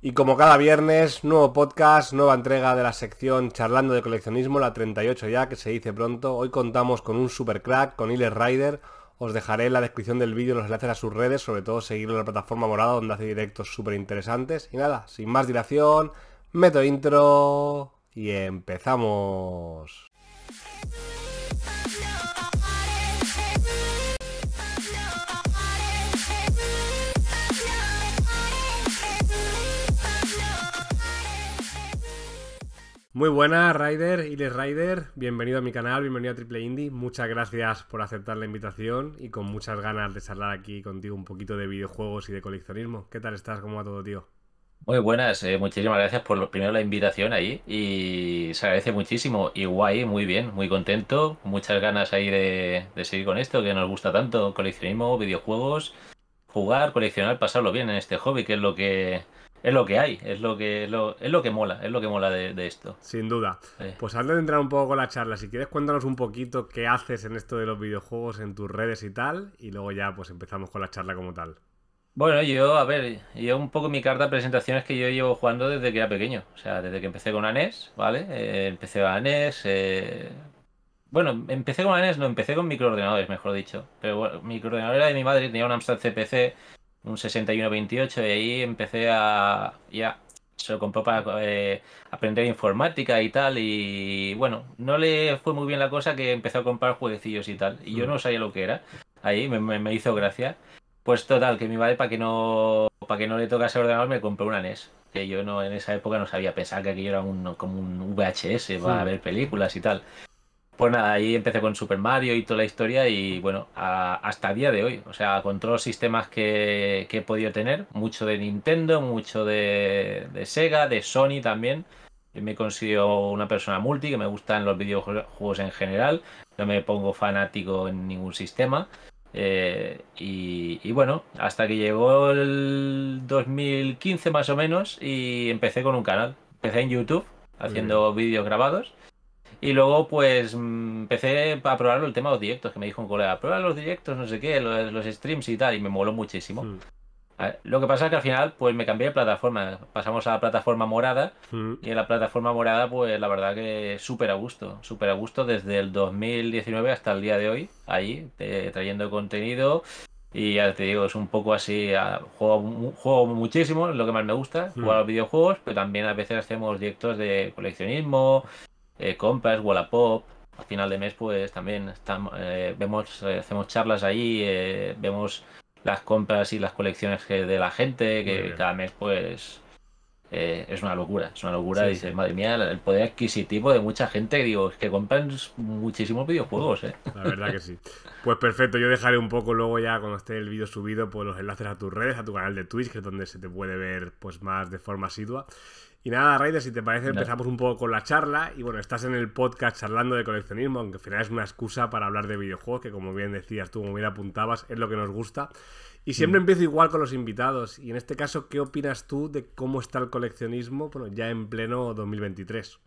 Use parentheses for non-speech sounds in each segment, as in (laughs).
Y como cada viernes, nuevo podcast, nueva entrega de la sección Charlando de Coleccionismo, la 38 ya, que se dice pronto. Hoy contamos con un super crack, con Iles Rider. Os dejaré en la descripción del vídeo los enlaces a sus redes, sobre todo seguirlo en la plataforma morada donde hace directos súper interesantes. Y nada, sin más dilación, meto intro y empezamos. Muy buenas, Ryder y Les Ryder. Bienvenido a mi canal, bienvenido a Triple Indie. Muchas gracias por aceptar la invitación y con muchas ganas de charlar aquí contigo un poquito de videojuegos y de coleccionismo. ¿Qué tal estás? ¿Cómo va todo, tío? Muy buenas, eh, muchísimas gracias por primero la invitación ahí y se agradece muchísimo. Y guay, muy bien, muy contento, muchas ganas ahí de seguir con esto que nos gusta tanto, coleccionismo, videojuegos, jugar, coleccionar, pasarlo bien en este hobby, que es lo que es lo que hay, es lo que, es lo, que mola, es lo que mola de, esto. Sin duda. Pues antes de entrar un poco con la charla, si quieres cuéntanos un poquito qué haces en esto de los videojuegos, en tus redes y tal, y luego ya pues empezamos con la charla como tal. Bueno, yo, a ver, yo un poco mi carta de presentaciones que yo llevo jugando desde que era pequeño, o sea, desde que empecé con anes ¿vale? Eh, empecé con anes eh, bueno, empecé con anes no, empecé con microordenadores, mejor dicho, pero bueno, microordenador era de mi madre, tenía un Amstrad CPC, un 6128 y ahí empecé a ya se lo compró para eh, aprender informática y tal y bueno no le fue muy bien la cosa que empezó a comprar jueguecillos y tal y yo mm. no sabía lo que era ahí me, me, hizo gracia pues total que mi madre para que no para que no le tocase ordenador me compró una NES que yo no en esa época no sabía pensar que aquello era un, como un VHS para ver películas y tal pues nada, ahí empecé con Super Mario y toda la historia y bueno, hasta el día de hoy, o sea, con todos los sistemas que, he podido tener, mucho de Nintendo, mucho de, Sega, de Sony también. Yo me considero una persona multi, que me gustan los videojuegos en general, no me pongo fanático en ningún sistema. Eh, y, bueno, hasta que llegó el 2015 más o menos y empecé con un canal. Empecé en YouTube haciendo vídeos grabados y luego, pues, mm, empecé a probar el tema de los directos, que me dijo un colega, prueba los directos, no sé qué, los, streams y tal, y me moló muchísimo. Hmm. lo que pasa es que al final, pues, me cambié de plataforma. Pasamos a la plataforma morada, hmm. y en la plataforma morada, pues, la verdad que súper a gusto, súper a gusto desde el 2019 hasta el día de hoy, ahí, trayendo contenido. Y ya te digo, es un poco así, juego, juego muchísimo, es lo que más me gusta, jugar hmm. a los videojuegos, pero también a veces hacemos directos de coleccionismo, eh, compras, Wallapop. Al final de mes, pues también estamos, eh, vemos, eh, hacemos charlas ahí, eh, vemos las compras y las colecciones que, de la gente, que cada mes, pues es una locura, es una locura. dices, madre mía, el poder adquisitivo de mucha gente, digo, es que compran muchísimos videojuegos, ¿eh? La verdad que sí. Pues perfecto, yo dejaré un poco luego ya cuando esté el vídeo subido, pues, los enlaces a tus redes, a tu canal de Twitch, que es donde se te puede ver pues más de forma asidua. Y nada, Raider, si te parece, empezamos un poco con la charla. Y bueno, estás en el podcast charlando de coleccionismo, aunque al final es una excusa para hablar de videojuegos, que como bien decías tú, como bien apuntabas, es lo que nos gusta. Y siempre mm. empiezo igual con los invitados. Y en este caso, ¿qué opinas tú de cómo está el coleccionismo bueno, ya en pleno 2023?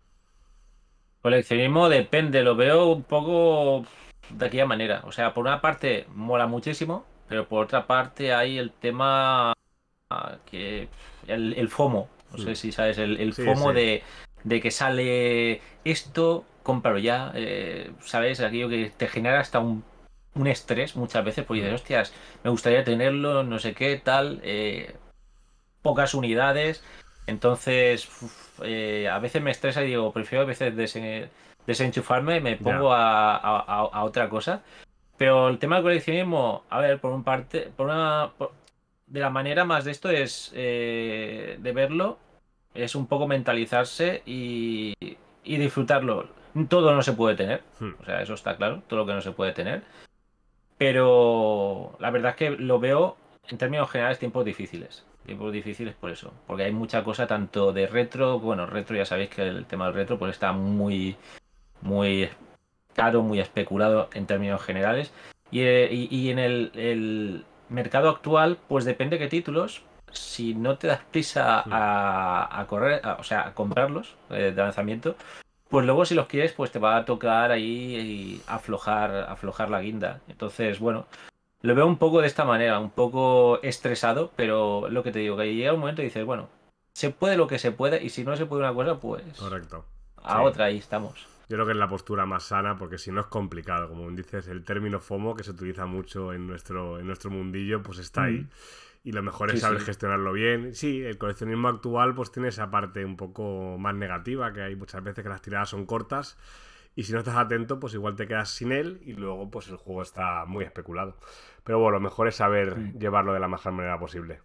Coleccionismo depende, lo veo un poco de aquella manera. O sea, por una parte mola muchísimo, pero por otra parte hay el tema ah, que el FOMO, no sé mm. si sabes, el, el FOMO De, que sale esto, cómpralo ya. Eh, ¿Sabes? Aquello que te genera hasta un, estrés muchas veces, porque dices, mm. hostias, me gustaría tenerlo, no sé qué, tal. Eh, pocas unidades. Entonces, eh, a veces me estresa y digo, prefiero a veces desenchufarme y me pongo a, otra cosa. Pero el tema del coleccionismo, a ver, por, un parte, por, una, de la manera más de esto es eh, de verlo, es un poco mentalizarse y, disfrutarlo. Todo no se puede tener, hmm. o sea, eso está claro, todo lo que no se puede tener. Pero la verdad es que lo veo en términos generales tiempos difíciles. Tiempos difíciles por eso, porque hay mucha cosa tanto de retro, bueno, retro ya sabéis que el tema del retro pues está muy, muy caro, muy especulado en términos generales. Y, eh, en el mercado actual, pues depende qué títulos. Si no te das prisa a, correr, o sea, comprarlos eh, de lanzamiento, pues luego si los quieres, pues te va a tocar ahí y aflojar, aflojar la guinda. Entonces, bueno, lo veo un poco de esta manera, un poco estresado, pero lo que te digo, que llega un momento y dices, bueno, se puede lo que se puede y si no se puede una cosa, pues Correcto. a otra, ahí estamos. Yo creo que es la postura más sana porque si no es complicado. Como dices, el término FOMO que se utiliza mucho en nuestro, en nuestro mundillo, pues está ahí. Mm. Y lo mejor es saber gestionarlo bien. Sí, el coleccionismo actual pues tiene esa parte un poco más negativa, que hay muchas veces que las tiradas son cortas y si no estás atento, pues igual te quedas sin él y luego pues el juego está muy especulado. Pero bueno, lo mejor es saber llevarlo de la mejor manera posible.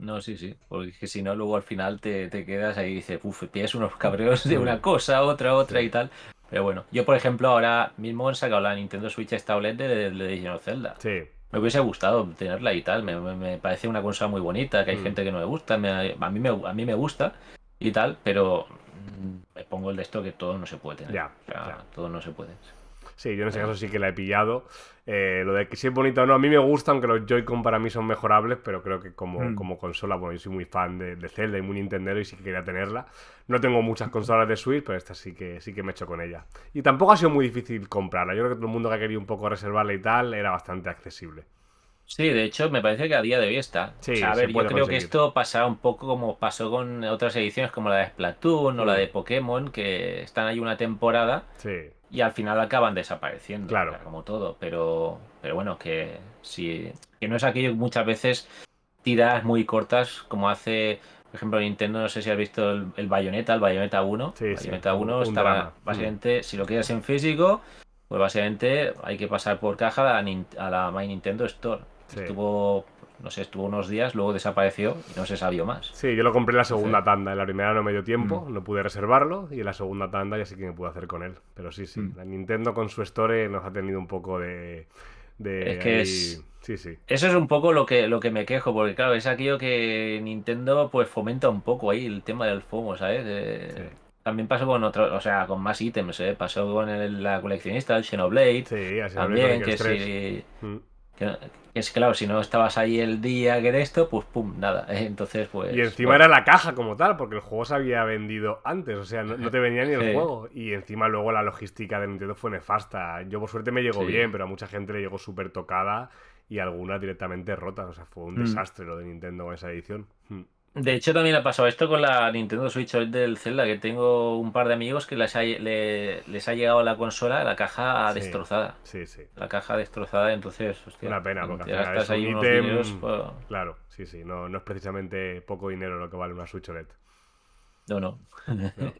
No, sí, sí, porque si no, luego al final te, te quedas ahí y dices, uff, tienes unos cabreos de una (laughs) cosa, otra, otra y tal. Pero bueno, yo por ejemplo ahora mismo he sacado la Nintendo Switch Tablet de Legend Zelda. Sí. Me hubiese gustado tenerla y tal, me, parece una consola muy bonita, que hay mm. gente que no me gusta, a, mí me, a mí me gusta y tal, pero mm, me pongo el de esto que todo no se puede tener. Ya, ya. todo no se puede. Sí, yo en ese caso sí que la he pillado. Eh, lo de que si es bonita o no, a mí me gusta, aunque los Joy-Con para mí son mejorables, pero creo que como, hmm. consola, bueno, yo soy muy fan de, de, Zelda y muy Nintendo y sí que quería tenerla. No tengo muchas (laughs) consolas de Switch, pero esta sí que, sí que me echo con ella. Y tampoco ha sido muy difícil comprarla. Yo creo que todo el mundo que ha querido un poco reservarla y tal, era bastante accesible. Sí, de hecho, me parece que a día de hoy está. Sí, yo creo que esto pasa un poco como pasó con otras ediciones como la de Splatoon o la de mm. Pokémon, que están ahí una temporada y al final acaban desapareciendo, claro. como todo. Pero, pero bueno, que sí, que no es aquello que muchas veces tiras muy cortas, como hace, por ejemplo, Nintendo, no sé si has visto el, Bayonetta, el Bayonetta 1. Bayonetta 1 estaba mm. básicamente, si lo quieres en físico, pues básicamente hay que pasar por caja a la My Nintendo Store. Estuvo, no sé, estuvo unos días, luego desapareció y no se sabió más. Sí, yo lo compré en la segunda tanda. En la primera no me dio tiempo, mm. no pude reservarlo. Y en la segunda tanda ya sí que me pude hacer con él. Pero sí, sí. Mm. La Nintendo con su Store nos ha tenido un poco de. es que Sí, sí. Eso es un poco lo que, lo que me quejo, porque claro, es aquello que Nintendo pues fomenta un poco ahí el tema del FOMO, ¿sabes? También pasó con otro o sea, con más ítems, ¿eh? Pasó con la coleccionista, el Xenoblade. Sí, así también, que sí es claro, si no estabas ahí el día que era esto, pues pum, nada. (laughs) Entonces, pues. Y encima era la caja como tal, porque el juego se había vendido antes, o sea, no, te venía ni el (laughs) juego. Y encima luego la logística de Nintendo fue nefasta. Yo por suerte me llegó bien, pero a mucha gente le llegó súper tocada y algunas directamente rotas. O sea, fue un mm. desastre lo de Nintendo con esa edición. Hmm. De hecho, también ha pasado esto con la Nintendo Switch OLED del Zelda, que tengo un par de amigos que les ha, llegado la consola, la caja destrozada. Sí, sí. La caja destrozada, entonces, hostia. Una pena, porque un Claro, sí, sí. No, no es precisamente poco dinero lo que vale una Switch OLED. No, no. (laughs)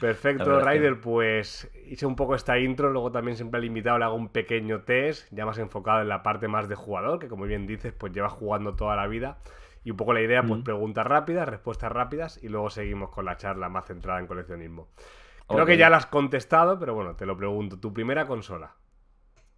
Perfecto, Ryder, pues hice un poco esta intro, luego también siempre al invitado le hago un pequeño test, ya más enfocado en la parte más de jugador, que como bien dices, pues lleva jugando toda la vida. Y un poco la idea, pues mm. preguntas rápidas, respuestas rápidas y luego seguimos con la charla más centrada en coleccionismo. Creo que ya la has contestado, pero bueno, te lo pregunto. ¿Tu primera consola?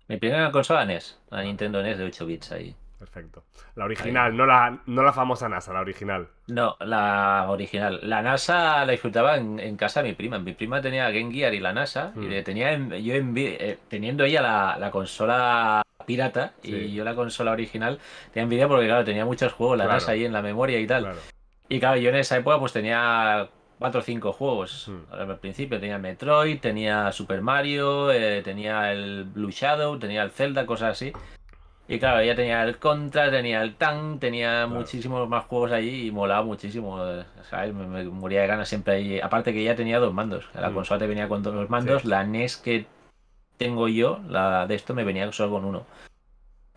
Mi primera consola NES, la Nintendo NES de 8 bits ahí. Perfecto. La original, no la, no la famosa NASA, la original. No, la original. La NASA la disfrutaba en, casa mi prima. Mi prima tenía Game Gear y la NASA. Y mm. tenía yo eh, teniendo ella la, consola pirata y yo la consola original tenía envidia porque, claro, tenía muchos juegos, la e ahí en la memoria y tal. Y claro, yo en esa época pues tenía cuatro o cinco juegos. Hmm. Al principio tenía Metroid, tenía Super Mario, eh, tenía el Blue Shadow, tenía el Zelda, cosas así. Y claro, ya tenía el Contra, tenía el Tank, tenía muchísimos más juegos allí y molaba muchísimo. Eh, me, moría de ganas siempre ahí. Aparte que ya tenía dos mandos. La hmm. consola te venía con dos mandos. La NES que tengo yo, la de esto, me venía solo con uno.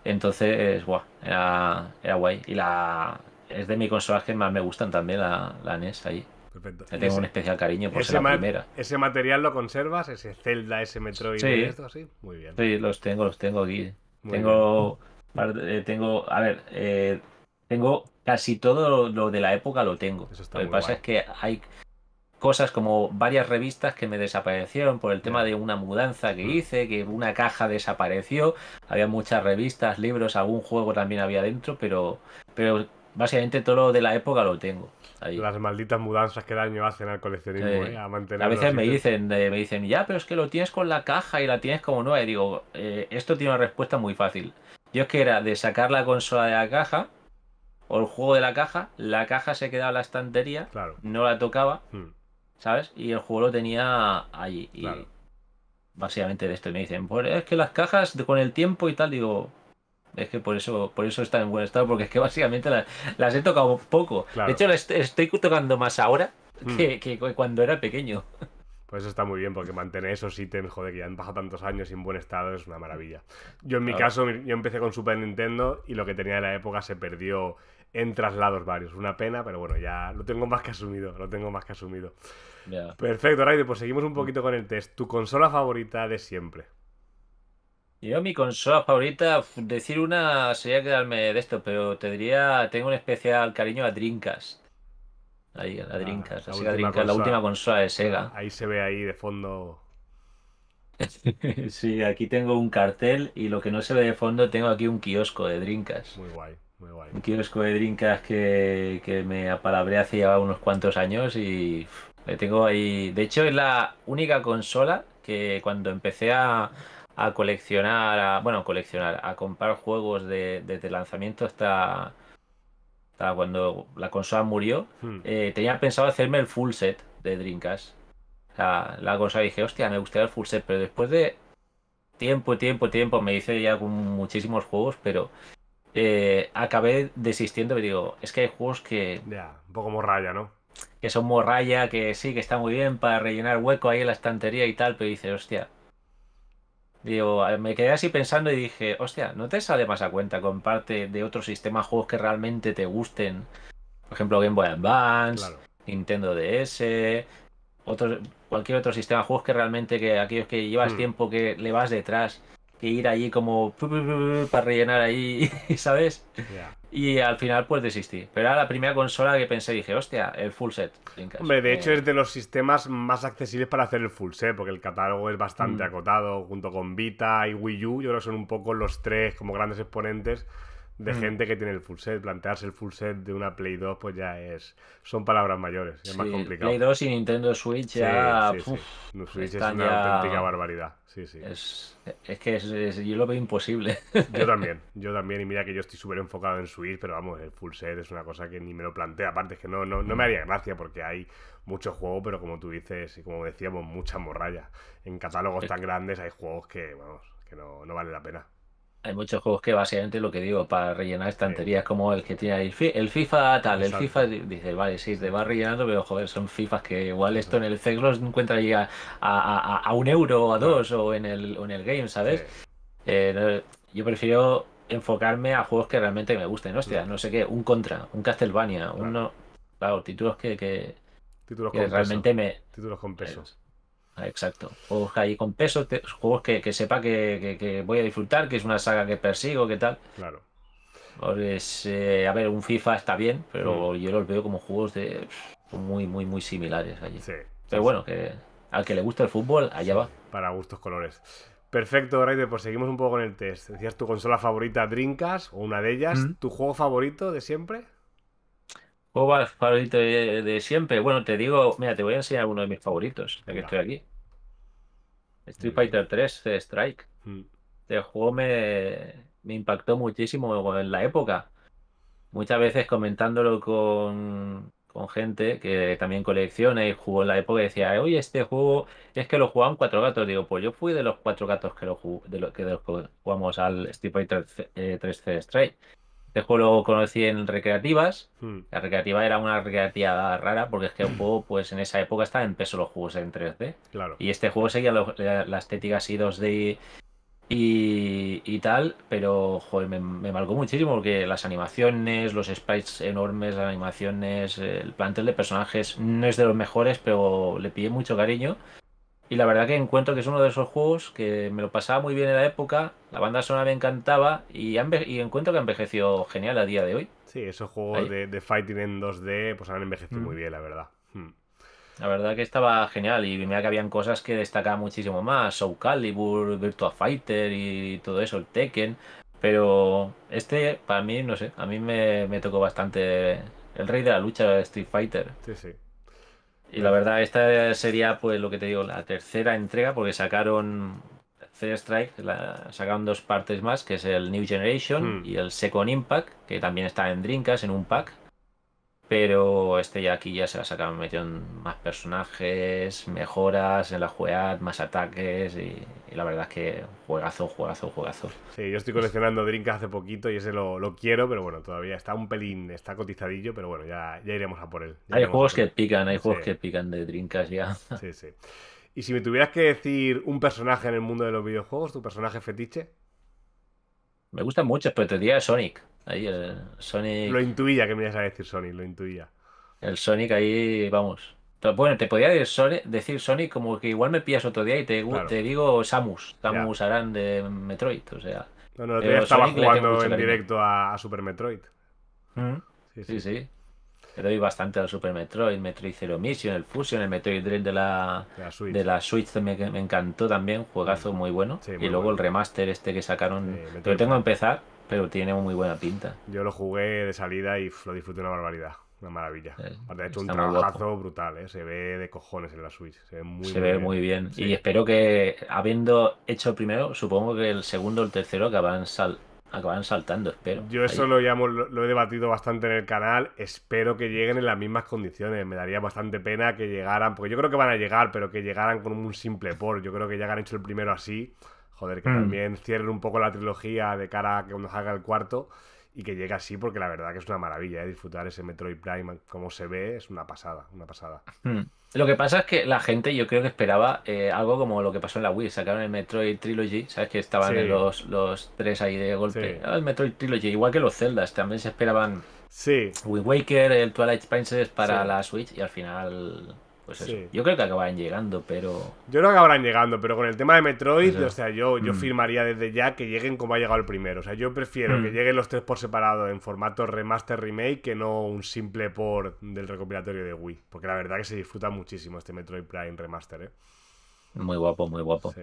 Entonces, guau, era, era guay. Y la es de mi consolas que más me gustan también, la, la NES ahí. Perfecto. tengo un especial cariño por ser la primera. ¿Ese material lo conservas? ¿Ese Zelda, ese Metroid y esto? Sí, muy bien. Sí, los tengo, los tengo aquí. tengo, eh, tengo, a ver, eh, tengo casi todo lo, de la época lo tengo. Eso lo que pasa es que hay cosas como varias revistas que me desaparecieron por el tema de una mudanza que hice, que una caja desapareció, había muchas revistas, libros, algún juego también había dentro, pero, pero básicamente todo lo de la época lo tengo. Las malditas mudanzas que daño hacen al coleccionismo, a eh, A veces me dicen, me dicen, ya, pero es que lo tienes con la caja y la tienes como nueva. Y digo, eh, esto tiene una respuesta muy fácil. Yo es que era de sacar la consola de la caja o el juego de la caja, la caja se quedaba en la estantería, no la tocaba. Hmm. ¿sabes? Y el juego lo tenía allí. Y básicamente de esto. me dicen, pues es que las cajas con el tiempo y tal, digo, es que por eso, por eso está en buen estado, porque es que (laughs) básicamente las, he tocado poco. De hecho, las estoy tocando más ahora mm. que, cuando era pequeño. (laughs) Pues eso está muy bien, porque mantener esos ítems, joder, que ya han pasado tantos años en buen estado, es una maravilla. Yo en mi caso, yo empecé con Super Nintendo y lo que tenía de la época se perdió en traslados varios. Una pena, pero bueno, ya lo tengo más que asumido, lo tengo más que asumido. Perfecto, Raide, pues seguimos un poquito con el test. ¿Tu consola favorita de siempre? Yo mi consola favorita, decir una sería quedarme de esto, pero te diría, tengo un especial cariño a Drinkas. Ahí, a ah, Drinkas, la, última la última consola de Sega. Ah, ahí se ve ahí de fondo (laughs) sí, aquí tengo un cartel y lo que no se ve de fondo, tengo aquí un kiosco de drinkas. Muy guay. Un kiosco de drinkas que, me apalabré hace ya unos cuantos años y le tengo ahí. De hecho, es la única consola que cuando empecé a, a coleccionar, a, bueno, coleccionar, a comprar juegos desde el lanzamiento hasta, cuando la consola murió, hmm. eh, tenía pensado hacerme el full set de Dreamcast. O sea, la cosa dije, hostia, me gustaría el full set, pero después de tiempo, tiempo, tiempo, me hice ya con muchísimos juegos, pero eh, acabé desistiendo y digo, es que hay juegos que... Ya, un poco morralla, ¿no? Que son morralla, que sí, que está muy bien para rellenar hueco ahí en la estantería y tal, pero dice, hostia. Digo, me quedé así pensando y dije, hostia, ¿no te sale más a cuenta con parte de otros sistema juegos que realmente te gusten? Por ejemplo, Game Boy Advance, Nintendo DS, cualquier otro sistema juegos que realmente que aquellos que llevas hmm. tiempo que le vas detrás que ir ahí como para rellenar ahí, (laughs) ¿sabes? Y al final pues desistí. Pero era la primera consola que pensé, dije, hostia, el full set. Hombre, de hecho es de los sistemas más accesibles para hacer el full set, porque el catálogo es bastante mm. acotado, junto con Vita y Wii U, yo creo que son un poco los tres como grandes exponentes de mm. gente que tiene el full set. Plantearse el full set de una Play 2, pues ya es. Son palabras mayores, es más complicado. Play 2 y Nintendo Switch ya. Switch es una auténtica barbaridad. Sí, sí. Es, que yo lo veo imposible. Yo (laughs) también, yo también. Y mira que yo estoy súper enfocado en Switch, pero vamos, el full set es una cosa que ni me lo plantea. Aparte, es que no, no, me mm. haría gracia porque hay mucho juego, pero como tú dices y como decíamos, mucha morralla. En catálogos tan grandes hay juegos que, vamos, que no, no vale la pena hay muchos juegos que básicamente lo que digo, para rellenar estanterías, como el que tiene ahí, el FIFA tal, el FIFA dice, vale, sí, te va rellenando, pero joder, son FIFAs que igual esto en el CEX los encuentra ahí a, un euro o a dos o en el, en el game, ¿sabes? Eh, yo prefiero enfocarme a juegos que realmente me gusten, hostia, no sé qué, un Contra, un Castlevania, uno, claro, títulos que, que, realmente me... Títulos con eh, pesos. Ah, exacto. Juegos que hay con peso, juegos que, sepa que, voy a disfrutar, que es una saga que persigo, que tal. Claro. Pues, eh, a ver, un FIFA está bien, pero mm. yo los veo como juegos de muy, muy, muy similares allí. Sí. Pero bueno, que al que le gusta el fútbol, allá va. Para gustos colores. Perfecto, Raider, pues seguimos un poco con el test. Decías tu consola favorita Drinkas, o una de ellas, mm. tu juego favorito de siempre. ¿Juego favorito de, siempre? Bueno, te digo, mira, te voy a enseñar uno de mis favoritos, ya que estoy aquí. Street Fighter 3 eh, Strike. Mm. Este juego me, impactó muchísimo en la época. Muchas veces comentándolo con, gente que también colecciona y jugó en la época decía, oye, este juego es que lo jugaban cuatro gatos. Digo, pues yo fui de los cuatro gatos que los que jugamos al Street Fighter 3C eh, Strike. Este juego lo conocí en recreativas. Hmm. La recreativa era una recreativa rara porque es que un hmm. juego, pues en esa época estaba en peso los juegos en 3D. Claro. Y este juego seguía la, estética así 2D y, tal, pero me, me, marcó muchísimo porque las animaciones, los sprites enormes, las animaciones, el plantel de personajes no es de los mejores, pero le pide mucho cariño. Y la verdad que encuentro que es uno de esos juegos que me lo pasaba muy bien en la época, la banda sonora me encantaba y, encuentro que ha envejecido genial a día de hoy. Sí, esos juegos de, fighting en 2D pues han envejecido mm. muy bien, la verdad. Hmm. La verdad que estaba genial y mira que habían cosas que destacaba muchísimo más, Soul Calibur, Virtua Fighter y todo eso, el Tekken, pero este para mí, no sé, a mí me, me tocó bastante el rey de la lucha Street Fighter. Sí, sí. Y la verdad, esta sería, pues lo que te digo, la tercera entrega, porque sacaron Third Strike, sacaron dos partes más, que es el New Generation hmm. y el Second Impact, que también está en Drinkas, en un pack. Pero este ya aquí ya se la sacan metieron más personajes, mejoras en la Juegad, más ataques y, la verdad es que juegazo, juegazo, juegazo. Sí, yo estoy coleccionando Drink hace poquito y ese lo, quiero, pero bueno, todavía está un pelín, está cotizadillo, pero bueno, ya, ya iremos a por él. Hay juegos que pican, hay juegos que pican de Drinkas ya. (laughs) Sí, sí. Y si me tuvieras que decir un personaje en el mundo de los videojuegos, tu personaje fetiche. Me gustan muchos, pero te diría Sonic. Ahí el Sonic. Lo intuía que me ibas a decir Sonic, lo intuía. El Sonic ahí, vamos. Bueno, te podía decir Sonic como que igual me pillas otro día y te, digo Samus, Samus Aran de Metroid, o sea. No, no, todavía estaba jugando en directo a, Super Metroid. Mm. Sí, sí, Pero sí. doy bastante al Super Metroid, Metroid Zero Mission, el Fusion, el Metroid Drill de la, de la Switch, me, encantó también, juegazo mm. muy bueno. y luego el remaster este que sacaron, Pero tengo que empezar, pero tiene muy buena pinta. Yo lo jugué de salida y lo disfruté una barbaridad. Una maravilla. ha hecho un trabajazo brutal, ¿eh? se ve de cojones en la Switch. Se ve muy, bien. Y espero que, habiendo hecho el primero, supongo que el segundo o el tercero acaban saltando, espero. Yo eso lo, llamo, he debatido bastante en el canal. Espero que lleguen en las mismas condiciones. Me daría bastante pena que llegaran, porque yo creo que van a llegar, pero que llegaran con un simple por. Yo creo que ya han hecho el primero así joder, que mm. también cierren un poco la trilogía de cara a que uno haga el cuarto y que llegue así, porque la verdad que es una maravilla ¿eh? disfrutar ese Metroid Prime, como se ve, es una pasada, una pasada. Mm. Lo que pasa es que la gente, yo creo que esperaba eh, algo como lo que pasó en la Wii, sacaron el Metroid Trilogy, ¿sabes? Que estaban los, los tres ahí de golpe. Ah, el Metroid Trilogy, igual que los Zeldas, también se esperaban. Sí. Waker, el Twilight Princess para la Switch y al final pues Yo creo que acabarán llegando, pero. Yo no que acabarán llegando, pero con el tema de Metroid, pues o sea, yo, yo mm. firmaría desde ya que lleguen como ha llegado el primero. O sea, yo prefiero que mm. lleguen los tres por separado en formato remaster remake que no un simple por del recopilatorio de Wii. Porque la verdad que se disfruta muchísimo este Metroid Prime remaster, ¿eh? Muy guapo, muy guapo.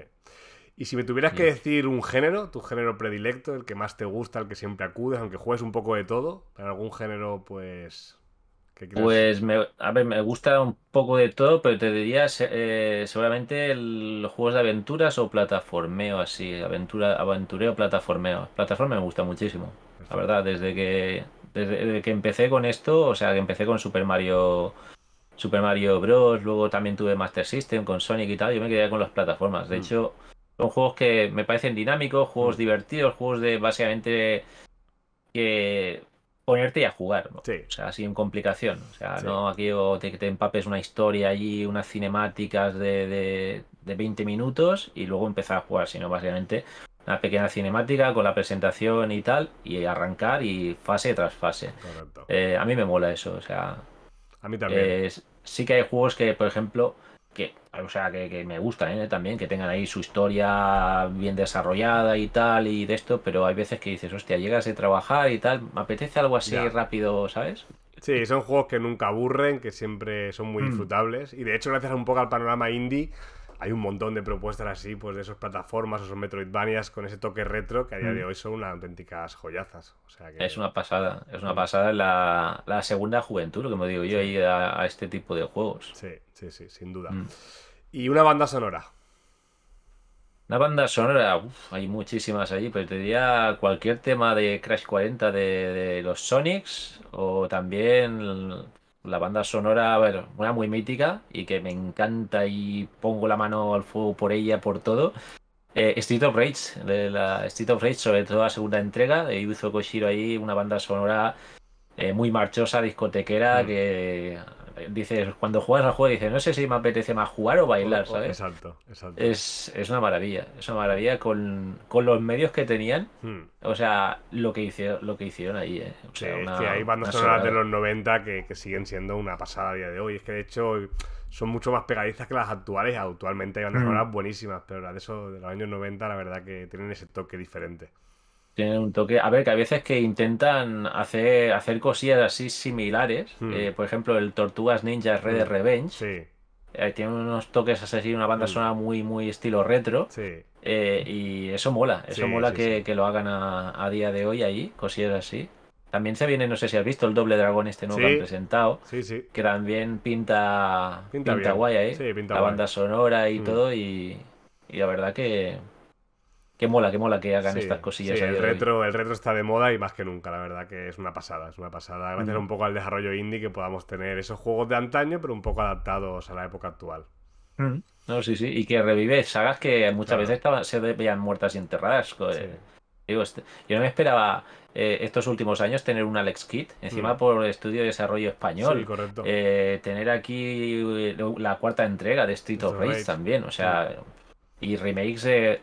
Y si me tuvieras que decir un género, tu género predilecto, el que más te gusta, el que siempre acudes, aunque juegues un poco de todo, pero algún género, pues pues me, a ver, me gusta un poco de todo, pero te diría eh, seguramente los juegos de aventuras o plataformeo así, aventura, aventureo, plataformeo. Plataforma me gusta muchísimo, la verdad, desde que desde que empecé con esto, o sea, que empecé con Super Mario Super Mario Bros, luego también tuve Master System con Sonic y tal, yo me quedé con las plataformas. De mm. hecho, son juegos que me parecen dinámicos, juegos mm. divertidos, juegos de básicamente que ponerte a jugar, ¿no? Sí. O sea, sin complicación. O sea, no aquí o te, te, empapes una historia allí, unas cinemáticas de, de, 20 minutos y luego empezar a jugar, sino básicamente una pequeña cinemática con la presentación y tal, y arrancar y fase tras fase. Correcto. Eh, a mí me mola eso, o sea. A mí también. sí que hay juegos que, por ejemplo, o sea, que, que me gustan ¿eh? también que tengan ahí su historia bien desarrollada y tal y de esto, pero hay veces que dices, hostia, llegas de trabajar y tal, me apetece algo así rápido, ¿sabes? Sí, son juegos que nunca aburren, que siempre son muy mm. disfrutables y de hecho gracias un poco al panorama indie hay un montón de propuestas así, pues de esas plataformas o esos Metroidvanias con ese toque retro que a día de mm. hoy son unas auténticas joyazas. Es una pasada, es una mm. pasada la, la segunda juventud, lo que me digo yo, a, este tipo de juegos. Sí, sí, sí, sin duda. Mm. ¿Y una banda sonora? Una banda sonora, uf, hay muchísimas allí, pero te diría cualquier tema de Crash 40 de, de los Sonics o también la banda sonora, bueno, una muy mítica y que me encanta y pongo la mano al fuego por ella, por todo. Eh, Street of Rage, Street of Rage, sobre todo la segunda entrega de Yuzo Koshiro ahí, una banda sonora eh, muy marchosa, discotequera, mm. que dices, cuando juegas al juego, dices, no sé si me apetece más jugar o bailar, ¿sabes? Exacto, exacto. Es, es una maravilla, es una maravilla con, con los medios que tenían, hmm. o sea, lo que hicieron, lo que hicieron ahí, ¿eh? O sea, es que hay bandas sonoras de los 90 que, que, siguen siendo una pasada a día de hoy, es que de hecho son mucho más pegadizas que las actuales, actualmente hay bandas hmm. sonoras buenísimas, pero las de, de los años 90 la verdad que tienen ese toque diferente tienen un toque. A ver, que a veces que intentan hacer, hacer cosillas así similares. Hmm. Eh, por ejemplo, el Tortugas Ninja Red hmm. Revenge. Sí. Eh, tiene unos toques así, una banda hmm. sonora muy, muy estilo retro. Sí. Eh, y eso mola. Eso mola que, lo hagan a, día de hoy ahí, cosillas así. También se viene, no sé si has visto, el doble dragón este nuevo que han presentado. Sí, sí. Que también pinta, pinta, pinta guay la banda sonora y todo. y la verdad que, Qué mola, qué mola que hagan estas cosillas. Sí, el, retro, el retro está de moda y más que nunca, la verdad que es una pasada, es una pasada. Gracias un poco al desarrollo indie que podamos tener esos juegos de antaño, pero un poco adaptados a la época actual. No, sí, sí, y que revive sagas que muchas veces estaban, se veían muertas y enterradas. Digo, este, yo no me esperaba eh, estos últimos años tener un Alex Kit encima por estudio de desarrollo español. Sí, correcto. Eh, tener aquí eh, la cuarta entrega de Street of Rage también, o sea, y remakes de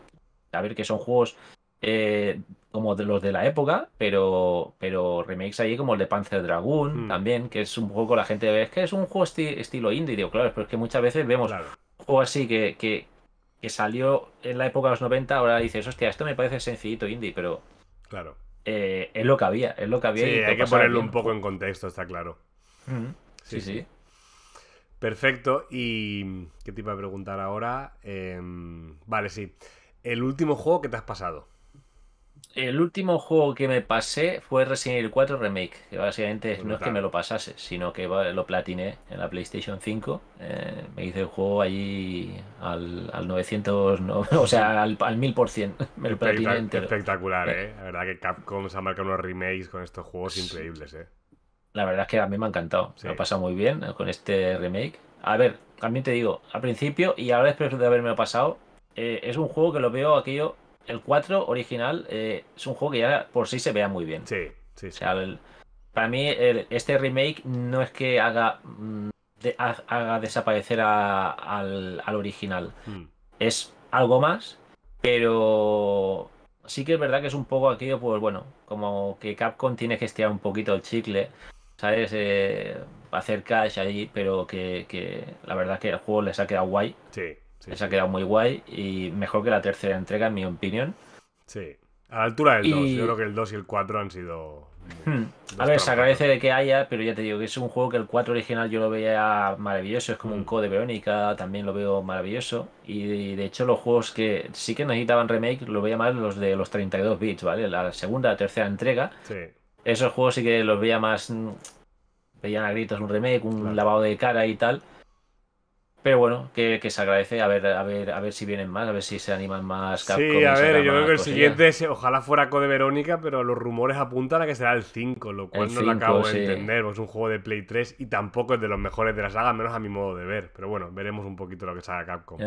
a ver que son juegos eh, como de los de la época, pero, pero remakes ahí como el de Panzer Dragoon hmm. también, que es un poco la gente ve, es que es un juego estilo indie, digo, claro, pero es que muchas veces vemos juegos así que, salió en la época de los 90, ahora dices, hostia, esto me parece sencillito indie, pero... Claro. Eh, es lo que había, es lo que había. Sí, hay que ponerlo un poco en contexto, está claro. Sí, sí, Perfecto. ¿Y qué te iba a preguntar ahora? Em, vale, sí. El último juego que te has pasado. El último juego que me pasé fue Resident Evil 4 Remake, que básicamente pues no es que me lo pasase, sino que lo platiné en la PlayStation 5. Eh, me hice el juego allí al, al 900, (laughs) o sea, al, 1000%. Me lo platiné Espectacular, eh, ¿eh? La verdad que Capcom se ha marcado unos remakes con estos juegos increíbles, ¿eh? La verdad es que a mí me ha encantado. Me lo he pasado muy bien con este remake. A ver, también te digo, al principio y ahora después de haberme pasado, eh, es un juego que lo veo aquello. El 4 original eh, es un juego que ya por sí se vea muy bien. Sí, sí. sí. para mí, este remake no es que haga, mm, haga desaparecer al, original. Hmm. Es algo más, pero sí que es verdad que es un poco aquello, pues bueno, como que Capcom tiene que estirar un poquito el chicle, ¿sabes? Eh, hacer cash ahí, pero que, la verdad que el juego le ha quedado guay. Sí se Esa ha quedado muy guay y mejor que la tercera entrega, en mi opinión. Sí. A la altura del 2. Yo creo que el 2 y el 4 han sido. Hmm. A ver, se agradece de que haya, pero ya te digo que es un juego que el 4 original yo lo veía maravilloso. Es como un hmm. Code Verónica, también lo veo maravilloso. Y de hecho, los juegos que sí que necesitaban remake lo veía más los de los 32 bits, ¿vale? La segunda, la tercera entrega. Sí. Esos juegos sí que los veía más. Mm, veían a gritos un remake, un lavado de cara y tal. Pero bueno, que, se agradece a ver, a ver, a ver si vienen más, a ver si se animan más Capcom Sí, a ver, yo creo que el siguiente es, ojalá fuera Code Verónica, pero los rumores apuntan a que será el 5, lo cual no lo acabo de entender, es un juego de Play 3 y tampoco es de los mejores de la saga, menos a mi modo de ver. Pero bueno, veremos un poquito lo que salga Capcom.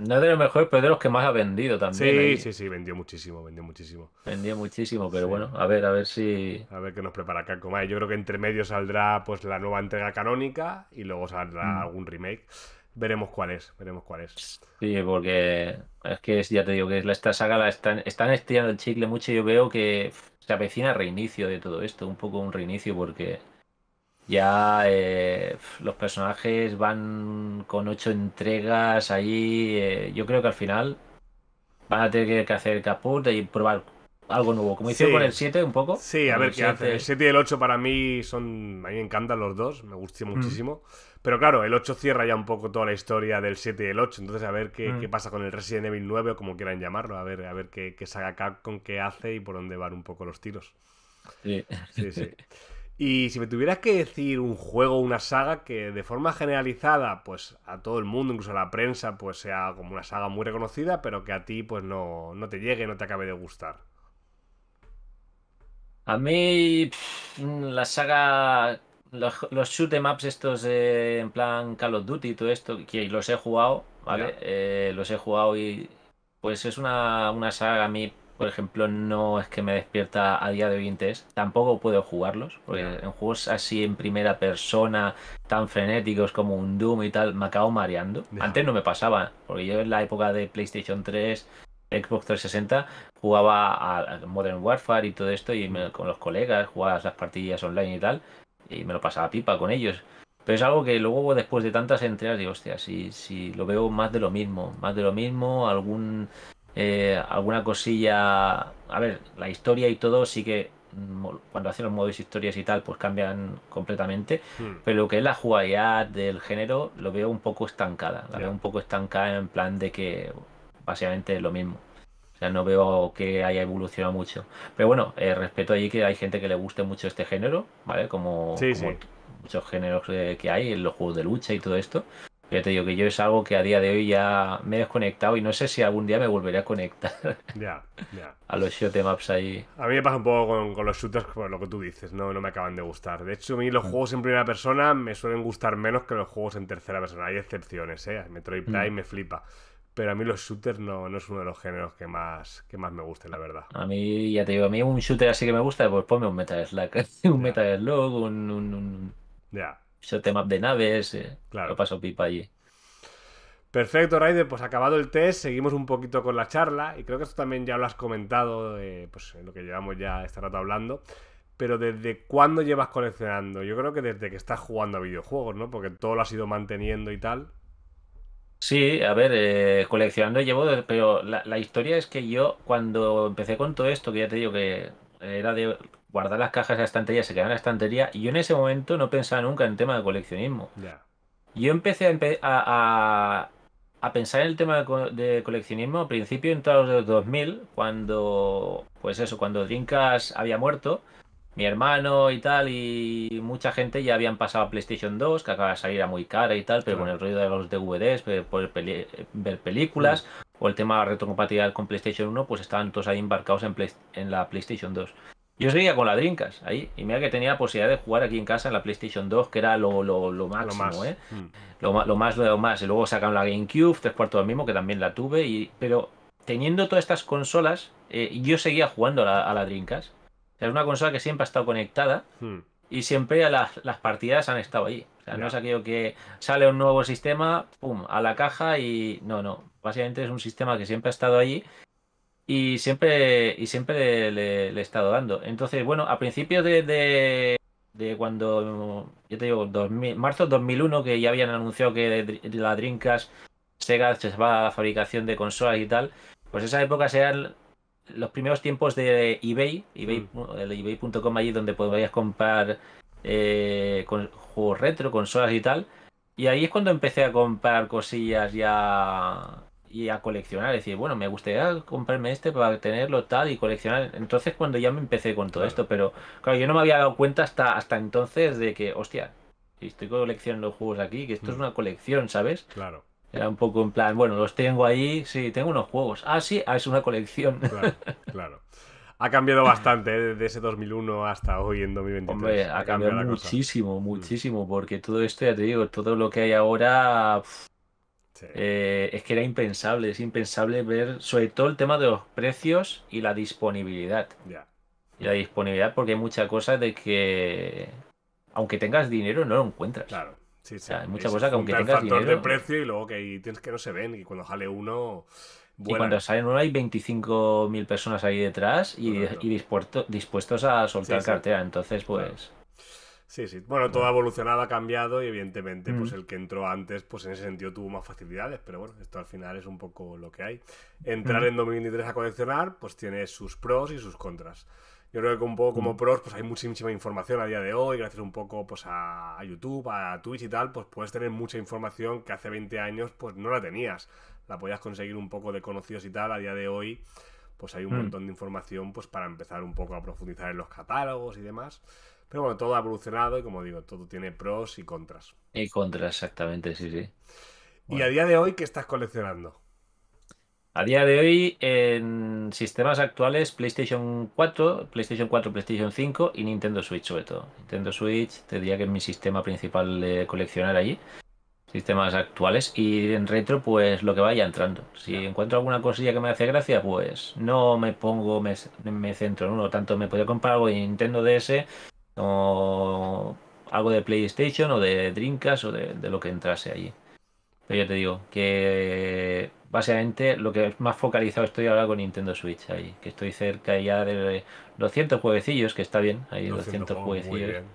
No es de los mejores, pero es de los que más ha vendido también. Sí, sí, sí, vendió muchísimo, vendió muchísimo. Vendió muchísimo, pero bueno, a ver, a ver si. A ver qué nos prepara Capcom. Yo creo que entre medio saldrá pues la nueva entrega canónica y luego saldrá mm. algún remake. Veremos cuál es, veremos cuál es. Sí, porque es que es, ya te digo que esta saga la están, están estirando el chicle mucho y yo veo que se avecina reinicio de todo esto, un poco un reinicio porque ya eh, los personajes van con ocho entregas ahí. Eh, yo creo que al final van a tener que hacer caput y probar algo nuevo, como hicieron con el 7 un poco. Sí, a ver qué hace. El 7 y el 8 para mí son... A mí me encantan los dos, me gustan mm. muchísimo. Pero claro, el 8 cierra ya un poco toda la historia del 7 y el 8, entonces a ver mm. qué, pasa con el Resident Evil 9 o como quieran llamarlo, a ver, a ver qué, saca con con qué hace y por dónde van un poco los tiros. Sí, sí. sí. (laughs) Y si me tuvieras que decir un juego, una saga que de forma generalizada, pues a todo el mundo, incluso a la prensa, pues sea como una saga muy reconocida, pero que a ti pues no, te llegue, no te acabe de gustar. A mí mm, la saga, los, shoot em ups estos en plan Call of Duty y todo esto, que los he jugado, ¿vale? Eh, los he jugado y pues es una, una saga a mí por ejemplo, no es que me despierta a día de hoy interés. Tampoco puedo jugarlos, porque en juegos así en primera persona, tan frenéticos como un Doom y tal, me acabo mareando. Antes no me pasaba, porque yo en la época de PlayStation 3, Xbox 360, jugaba a Modern Warfare y todo esto, y mm. con los colegas, jugaba las partidas online y tal, y me lo pasaba pipa con ellos. Pero es algo que luego después de tantas entregas digo, hostia, si, si lo veo más de lo mismo, más de lo mismo, algún eh, alguna cosilla. A ver, la historia y todo sí que mm, cuando hacen los modos historias y tal, pues cambian completamente. Hmm. Pero lo que es la jugabilidad del género, lo veo un poco estancada. La veo un poco estancada en plan de que básicamente es lo mismo. O sea, no veo que haya evolucionado mucho. Pero bueno, eh, respeto allí que hay gente que le guste mucho este género, ¿vale? Como, muchos géneros eh, que hay en los juegos de lucha y todo esto. Ya te digo que yo es algo que a día de hoy ya me he desconectado y no sé si algún día me volveré a conectar. (laughs) Ya, ya. A los shootemaps ahí. A mí me pasa un poco con, los shooters, por lo que tú dices, ¿no? no me acaban de gustar. De hecho, a mí los mm. juegos en primera persona me suelen gustar menos que los juegos en tercera persona. Hay excepciones, ¿eh? Metroid mm. Prime me flipa. Pero a mí los shooters no, no es uno de los géneros que más, que más me gusten, la verdad. A mí, ya te digo, a mí un shooter así que me gusta, pues ponme un Metal Slack, (laughs) un Metal un, un, Ya temas de naves, eh, claro. lo paso pipa allí. Perfecto, Raider, pues acabado el test, seguimos un poquito con la charla y creo que esto también ya lo has comentado, eh, pues en lo que llevamos ya esta rato hablando, pero desde cuándo llevas coleccionando? Yo creo que desde que estás jugando a videojuegos, ¿no? Porque todo lo has ido manteniendo y tal. Sí, a ver, eh, coleccionando llevo, pero la, la, historia es que yo cuando empecé con todo esto, que ya te digo que era de guardar las cajas de la estantería, se quedan en la estantería. Y yo en ese momento no pensaba nunca en el tema de coleccionismo. Yo empecé a, a, pensar en el tema de, coleccionismo a principio en todos los 2000, cuando, pues eso, cuando Drinkas había muerto, mi hermano y tal, y mucha gente ya habían pasado a PlayStation 2, que acaba de salir a muy cara y tal, pero con el rollo de los DVDs, ver películas, mm. o el tema de retrocompatibilidad con PlayStation 1, pues estaban todos ahí embarcados en, en la PlayStation 2. Yo seguía con la Drinkas ahí, y mira que tenía la posibilidad de jugar aquí en casa en la PlayStation 2, que era lo, lo, máximo, ¿eh? mm. lo más. Lo, más, lo más. Y luego sacaron la GameCube, tres cuartos del mismo, que también la tuve, y, pero teniendo todas estas consolas, eh, yo seguía jugando a la, a es una consola que siempre ha estado conectada. Mm. y siempre las, las, partidas han estado ahí. O sea, no es aquello que sale un nuevo sistema, pum, a la caja y no, no. Básicamente es un sistema que siempre ha estado ahí y siempre, y siempre le, he estado dando. Entonces, bueno, a principios de, de, cuando, yo te digo, marzo marzo 2001, que ya habían anunciado que la Dreamcast, Sega se va a la fabricación de consolas y tal, pues esa época eran los primeros tiempos de eBay, eBay mm. ebay.com allí donde podías comprar eh, con, juegos retro, consolas y tal. Y ahí es cuando empecé a comprar cosillas ya y a coleccionar, decir, bueno, me gustaría comprarme este para tenerlo tal y coleccionar. Entonces cuando ya me empecé con todo esto, pero claro, yo no me había dado cuenta hasta, hasta entonces de que, hostia, estoy coleccionando juegos aquí, que esto es mm. una colección, ¿sabes? Claro. Era un poco en plan, bueno, los tengo ahí, sí, tengo unos juegos. Ah, sí, ah, es una colección. Claro, (laughs) Ha cambiado bastante ¿eh? desde ese 2001 hasta hoy en 2023. Hombre, ha, cambiado, muchísimo, mm. muchísimo, porque todo esto, ya te digo, todo lo que hay ahora, eh, es que era impensable, es impensable ver, sobre todo el tema de los precios y la disponibilidad. Y la disponibilidad, porque hay mucha cosa de que, aunque tengas dinero, no lo encuentras. Claro. Sí, sí. O sea, hay mucha cosa que aunque tengas dinero. de precio y luego que ahí tienes que no se ven y cuando sale uno. Y cuando sale uno hay 25.000 personas ahí detrás y, dispuesto, dispuestos a soltar cartera. Entonces, pues. Sí, sí. Bueno, todo ha evolucionado, ha cambiado y evidentemente, pues mm. el que entró antes, pues en ese sentido tuvo más facilidades, pero bueno, esto al final es un poco lo que hay. Entrar en 2023 a coleccionar, pues tiene sus pros y sus contras. Yo creo que un poco como mm. pros, pues hay muchísima información a día de hoy, gracias un poco pues a YouTube, a Twitch y tal, pues puedes tener mucha información que hace 20 años pues no la tenías. La podías conseguir un poco de conocidos y tal, a día de hoy pues hay un mm. montón de información pues para empezar un poco a profundizar en los catálogos y demás. Pero bueno, todo ha evolucionado y como digo, todo tiene pros y contras. Y contras, exactamente, sí, sí. ¿Y a día de hoy qué estás coleccionando? A día de hoy, en sistemas actuales, PlayStation 4, PlayStation 4, PlayStation 5 y Nintendo Switch sobre todo. Nintendo Switch tendría que es mi sistema principal de coleccionar allí. Sistemas actuales y en retro, pues lo que vaya entrando. Si encuentro alguna cosilla que me hace gracia, pues no me pongo, me, centro en uno. Tanto me podría comprar algo de Nintendo DS o algo de PlayStation o de Dreamcast o de, lo que entrase allí. Pero ya te digo que básicamente lo que más focalizado estoy ahora con Nintendo Switch ahí, que estoy cerca ya de 200 jueguecillos, que está bien, hay 200, Muy bien,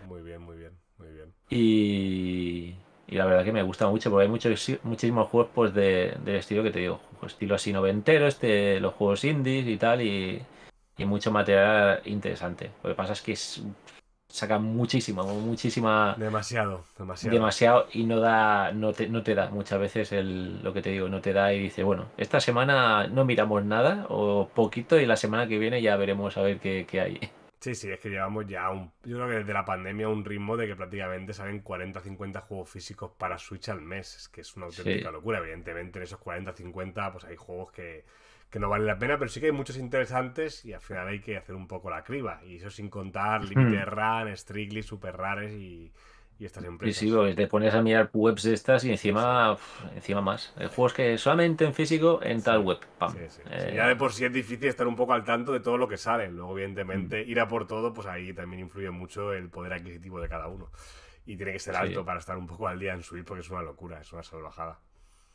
muy bien, muy bien, Y, y, la verdad que me gusta mucho porque hay muchos, muchísimos juegos pues, de, del estilo que te digo, estilo así noventero, este, los juegos indies y tal, y, y mucho material interesante. Lo que pasa es que es, saca muchísima, muchísima. Demasiado, demasiado. Demasiado y no da, no te, no te da muchas veces lo que te digo, no te da y dice, bueno, esta semana no miramos nada o poquito y la semana que viene ya veremos a ver qué, hay. Sí, sí, es que llevamos ya un. Yo creo que desde la pandemia un ritmo de que prácticamente salen 40 50 juegos físicos para Switch al mes. Es que es una auténtica locura. Evidentemente, en esos 40 50, pues hay juegos que que no vale la pena, pero sí que hay muchos interesantes y al final hay que hacer un poco la criba. Y eso sin contar Limited Run, Strictly, Super Rares y, y estas empresas. Sí, sí, te pones a mirar webs de estas y encima, encima más. juegos que solamente en físico en tal web. Sí, eh, ya de por sí es difícil estar un poco al tanto de todo lo que sale. Luego, evidentemente, mm. ir a por todo, pues ahí también influye mucho el poder adquisitivo de cada uno. Y tiene que ser alto para estar un poco al día en subir porque es una locura, es una salvajada.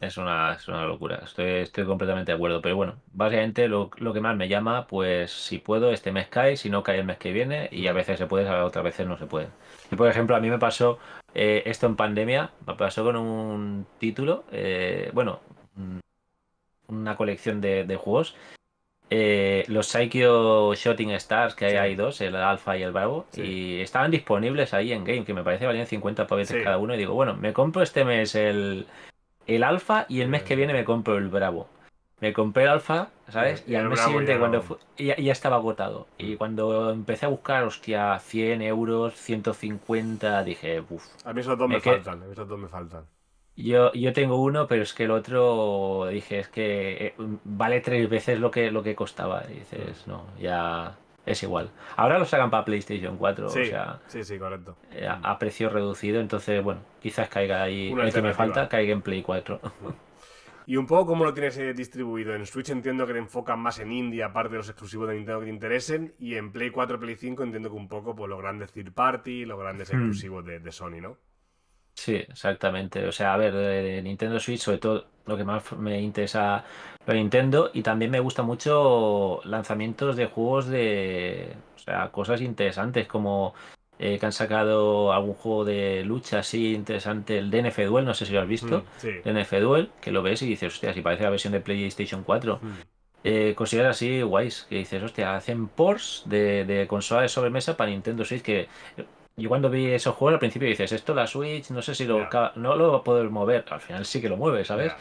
Es una, locura, estoy, estoy completamente de acuerdo. Pero bueno, básicamente lo, que más me llama, pues si puedo, este mes cae, si no cae el mes que viene, y a veces se puede, a otras veces no se puede. Y por ejemplo, a mí me pasó eh, esto en pandemia, me pasó con un título, eh, bueno, una colección de, juegos, eh, los Psycho Shooting Stars, que hay hay, dos, el Alpha y el Bravo, y estaban disponibles ahí en Game, que me parece valían 50 pavetes cada uno, y digo, bueno, me compro este mes el el alfa y el mes que viene me compro el bravo. Me compré el alfa, ¿sabes? Y, al mes siguiente, ya cuando ya, estaba agotado. Y mm. cuando empecé a buscar, hostia, 100 euros, 150, dije, uff. A mí esos dos me, faltan, a mí esos dos me faltan. Yo, yo tengo uno, pero es que el otro, dije, es que eh, vale tres veces lo que, lo que costaba. dices, mm. no, ya es igual. Ahora lo sacan para PlayStation 4, o sea, sí, sí, correcto. Eh, a, precio reducido, entonces, bueno, quizás caiga ahí, lo que me falta, caiga en Play 4. Y un poco cómo lo tienes eh, distribuido. En Switch entiendo que te enfocan más en India, aparte de los exclusivos de Nintendo que te interesen. Y en Play 4, Play 5 entiendo que un poco pues, los grandes third party, los grandes hmm. exclusivos de Sony, ¿no? Sí, exactamente. O sea, a ver, Nintendo Switch, sobre todo lo que más me interesa lo Nintendo y también me gusta mucho lanzamientos de juegos de, o sea, cosas interesantes como eh, que han sacado algún juego de lucha así interesante, el DNF Duel, no sé si lo has visto, mm, DNF Duel, que lo ves y dices, hostia, si parece la versión de PlayStation 4. Mm. Eh, considera así guays, que dices, hostia, hacen ports de, de consola de sobremesa para Nintendo Switch que yo cuando vi esos juegos al principio dices, esto la Switch, no sé si lo, no lo va a poder mover. Al final sí que lo mueve, ¿sabes?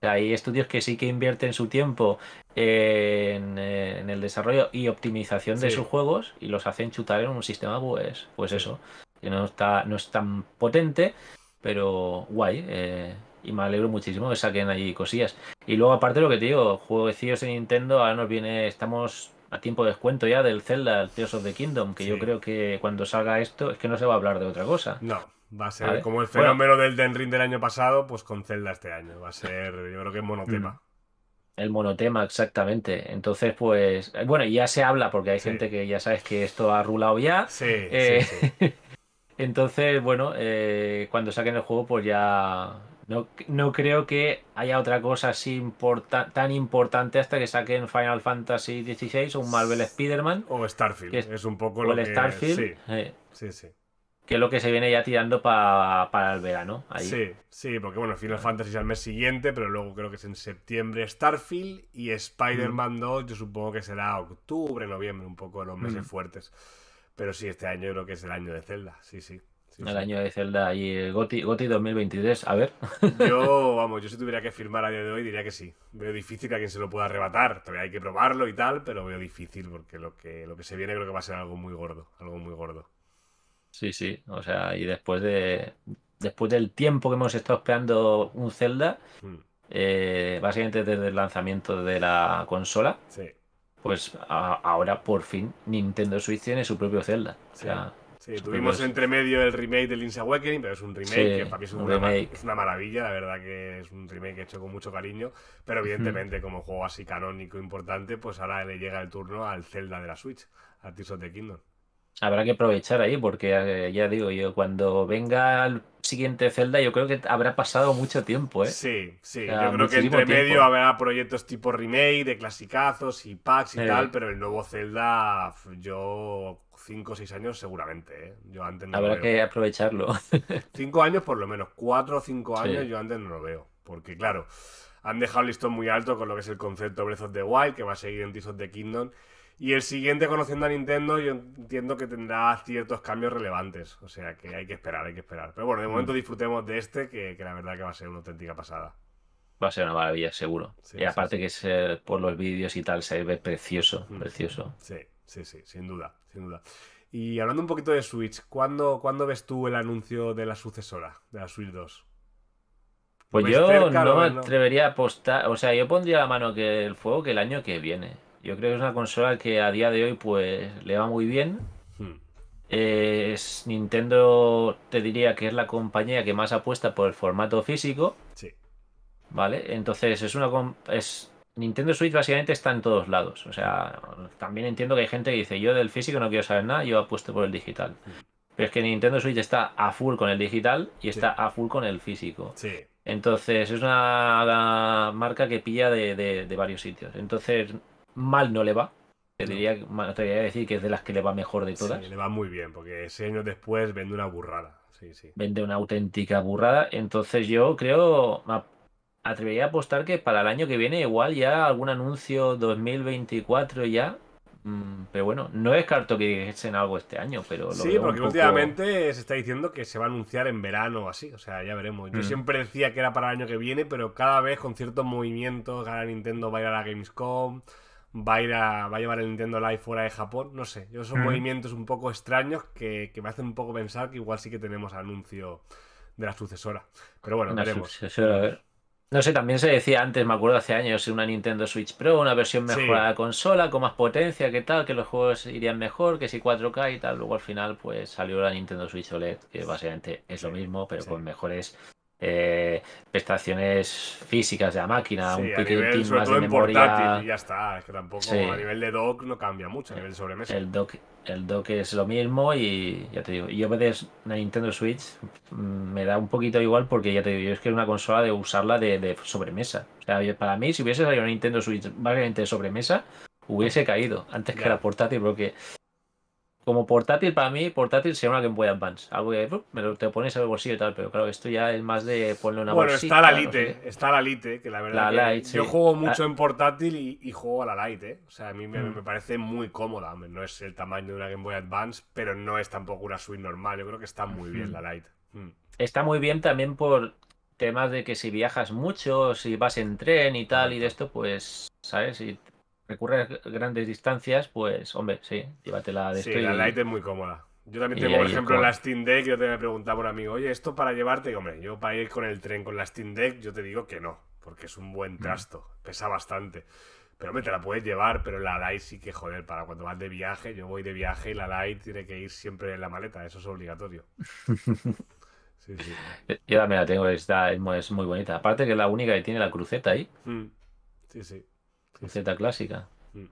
hay estudios que sí que invierten su tiempo en, el desarrollo y optimización de sus juegos y los hacen chutar en un sistema, pues, pues eso, que no está, no es tan potente, pero guay. Eh, y me alegro muchísimo que saquen ahí cosillas. Y luego, aparte lo que te digo, jueguecillos de Nintendo, ahora nos viene, estamos a tiempo de descuento ya del Zelda el Tears of the Kingdom, que yo creo que cuando salga esto es que no se va a hablar de otra cosa. No, va a ser como el fenómeno del Den Ring del año pasado, pues con Zelda este año. Va a ser, yo creo que monotema. Mm. El monotema, exactamente. Entonces, pues, eh, bueno, ya se habla porque hay gente que ya sabes que esto ha rulado ya. Sí, eh, sí (laughs) Entonces, bueno, eh, cuando saquen el juego, pues ya no, creo que haya otra cosa así tan importante hasta que saquen Final Fantasy XVI o un Marvel Spider-Man. O Starfield, es, un poco lo que... Starfield. Sí, eh, sí, Que lo que se viene ya tirando para el verano. Sí, sí, porque bueno, Final Fantasy es el mes siguiente, pero luego creo que es en septiembre Starfield y Spider-Man 2 yo supongo que será octubre, noviembre, un poco los meses fuertes. Pero sí, este año creo que es el año de Zelda, sí, sí el año de Zelda y Goti, Goti 2023, a ver. (laughs) Yo, vamos, yo si tuviera que firmar a día de hoy diría que sí. Veo difícil que a quien se lo pueda arrebatar. Todavía hay que probarlo y tal, pero veo difícil porque lo que, lo que se viene creo que va a ser algo muy gordo. Algo muy gordo. Sí, sí. O sea, y después de. Después del tiempo que hemos estado esperando un Zelda, hmm. eh, básicamente desde el lanzamiento de la consola, pues ahora por fin Nintendo Switch tiene su propio Zelda. O sea, Sí, tuvimos entre medio el remake del Link's Awakening, pero es un remake que para mí es, una, maravilla, la verdad que es un remake hecho con mucho cariño, pero evidentemente como juego así canónico importante, pues ahora le llega el turno al Zelda de la Switch, al Tears of the Kingdom. Habrá que aprovechar ahí porque eh, ya digo yo, cuando venga el siguiente Zelda yo creo que habrá pasado mucho tiempo, ¿eh? Sí, sí, yo creo que entre medio habrá proyectos tipo remake, de clasicazos y packs y tal, pero el nuevo Zelda yo 5 o 6 años seguramente, ¿eh? Yo antes no Habrá lo veo. que aprovecharlo. 5 (laughs) años por lo menos, 4 o 5 años yo antes no lo veo. Porque claro, han dejado el muy alto con lo que es el concepto Breath of the Wild, que va a seguir en Tears of the Kingdom. Y el siguiente, conociendo a Nintendo, yo entiendo que tendrá ciertos cambios relevantes. O sea que hay que esperar, hay que esperar. Pero bueno, de momento mm. disfrutemos de este, que, la verdad que va a ser una auténtica pasada. Va a ser una maravilla, seguro. y aparte que es, eh, por los vídeos y tal, se ve precioso, mm. precioso. Sí. Sí, sí, sin duda, sin duda. Y hablando un poquito de Switch, ¿cuándo, ves tú el anuncio de la sucesora, de la Switch 2? Pues yo no me atrevería a apostar, o sea, yo pondría la mano que el fuego que el año que viene. Yo creo que es una consola que a día de hoy pues le va muy bien. Hmm. es Nintendo te diría que es la compañía que más apuesta por el formato físico. Sí. ¿Vale? Entonces es una es Nintendo Switch básicamente está en todos lados. O sea, también entiendo que hay gente que dice, yo del físico no quiero saber nada, yo apuesto por el digital. Mm. Pero es que Nintendo Switch está a full con el digital y está a full con el físico. Sí. Entonces es una marca que pilla de, varios sitios. Entonces mal no le va. Te diría, decir que es de las que le va mejor de todas. Sí, le va muy bien, porque seis años después vende una burrada. Sí, sí. Vende una auténtica burrada. Entonces yo creo, atrevería a apostar que para el año que viene igual ya algún anuncio 2024 ya. Mm, pero bueno, no descarto que echen algo este año, pero... sí, porque últimamente se está diciendo que se va a anunciar en verano o así, o sea, ya veremos. Yo mm. siempre decía que era para el año que viene, pero cada vez con ciertos movimientos, ahora Nintendo va a ir a la Gamescom, va a, ir a, va a llevar el Nintendo Live fuera de Japón, no sé. Yo son mm. movimientos un poco extraños que, me hacen un poco pensar que igual sí que tenemos anuncio de la sucesora. Pero bueno, veremos. No sé, también se decía antes, me acuerdo hace años, una Nintendo Switch Pro, una versión mejorada de consola, con más potencia, que tal, que los juegos irían mejor, que si 4K y tal. Luego al final, pues salió la Nintendo Switch OLED, que básicamente es lo mismo, pero con mejores eh, prestaciones físicas de la máquina, un poquito más de memoria. y ya está, es que tampoco a nivel de dock no cambia mucho, a nivel de sobremesa. El dock, el dock es lo mismo y ya te digo, yo a veces la Nintendo Switch mm, me da un poquito igual porque ya te digo, yo es que es una consola de usarla de, de sobremesa. O sea, para mí, si hubiese salido una Nintendo Switch básicamente de sobremesa, hubiese caído antes que la portátil porque como portátil, para mí, portátil sería una Game Boy Advance. Algo que me lo, te pones en el bolsillo y tal, pero claro, esto ya es más de ponerle una Bueno, está la Lite, está la Lite, que la verdad. La que yo juego mucho en portátil y, juego a la Lite, ¿eh? O sea, a mí me, hmm. parece muy cómoda. No es el tamaño de una Game Boy Advance, pero no es tampoco una Switch normal. Yo creo que está muy bien hmm. la Lite. Hmm. Está muy bien también por temas de que si viajas mucho, si vas en tren y tal, y de esto, pues, ¿sabes? recurre grandes distancias, pues, hombre, sí, llévatela de Sí, la Light es muy cómoda. Yo también tengo, por ejemplo, la Steam Deck. Yo te me preguntaba un amigo, oye, ¿esto para llevarte? Y, hombre, yo para ir con el tren con la Steam Deck, yo te digo que no, porque es un buen mm. trasto, pesa bastante. Pero, hombre, te la puedes llevar, pero la Light sí que, joder, para cuando vas de viaje, yo voy de viaje y la Light tiene que ir siempre en la maleta, eso es obligatorio. (laughs) Sí, sí. Yo también la tengo, es muy bonita. Aparte que es la única que tiene la cruceta ahí. Mm. Sí, sí. Z clásica. Mm.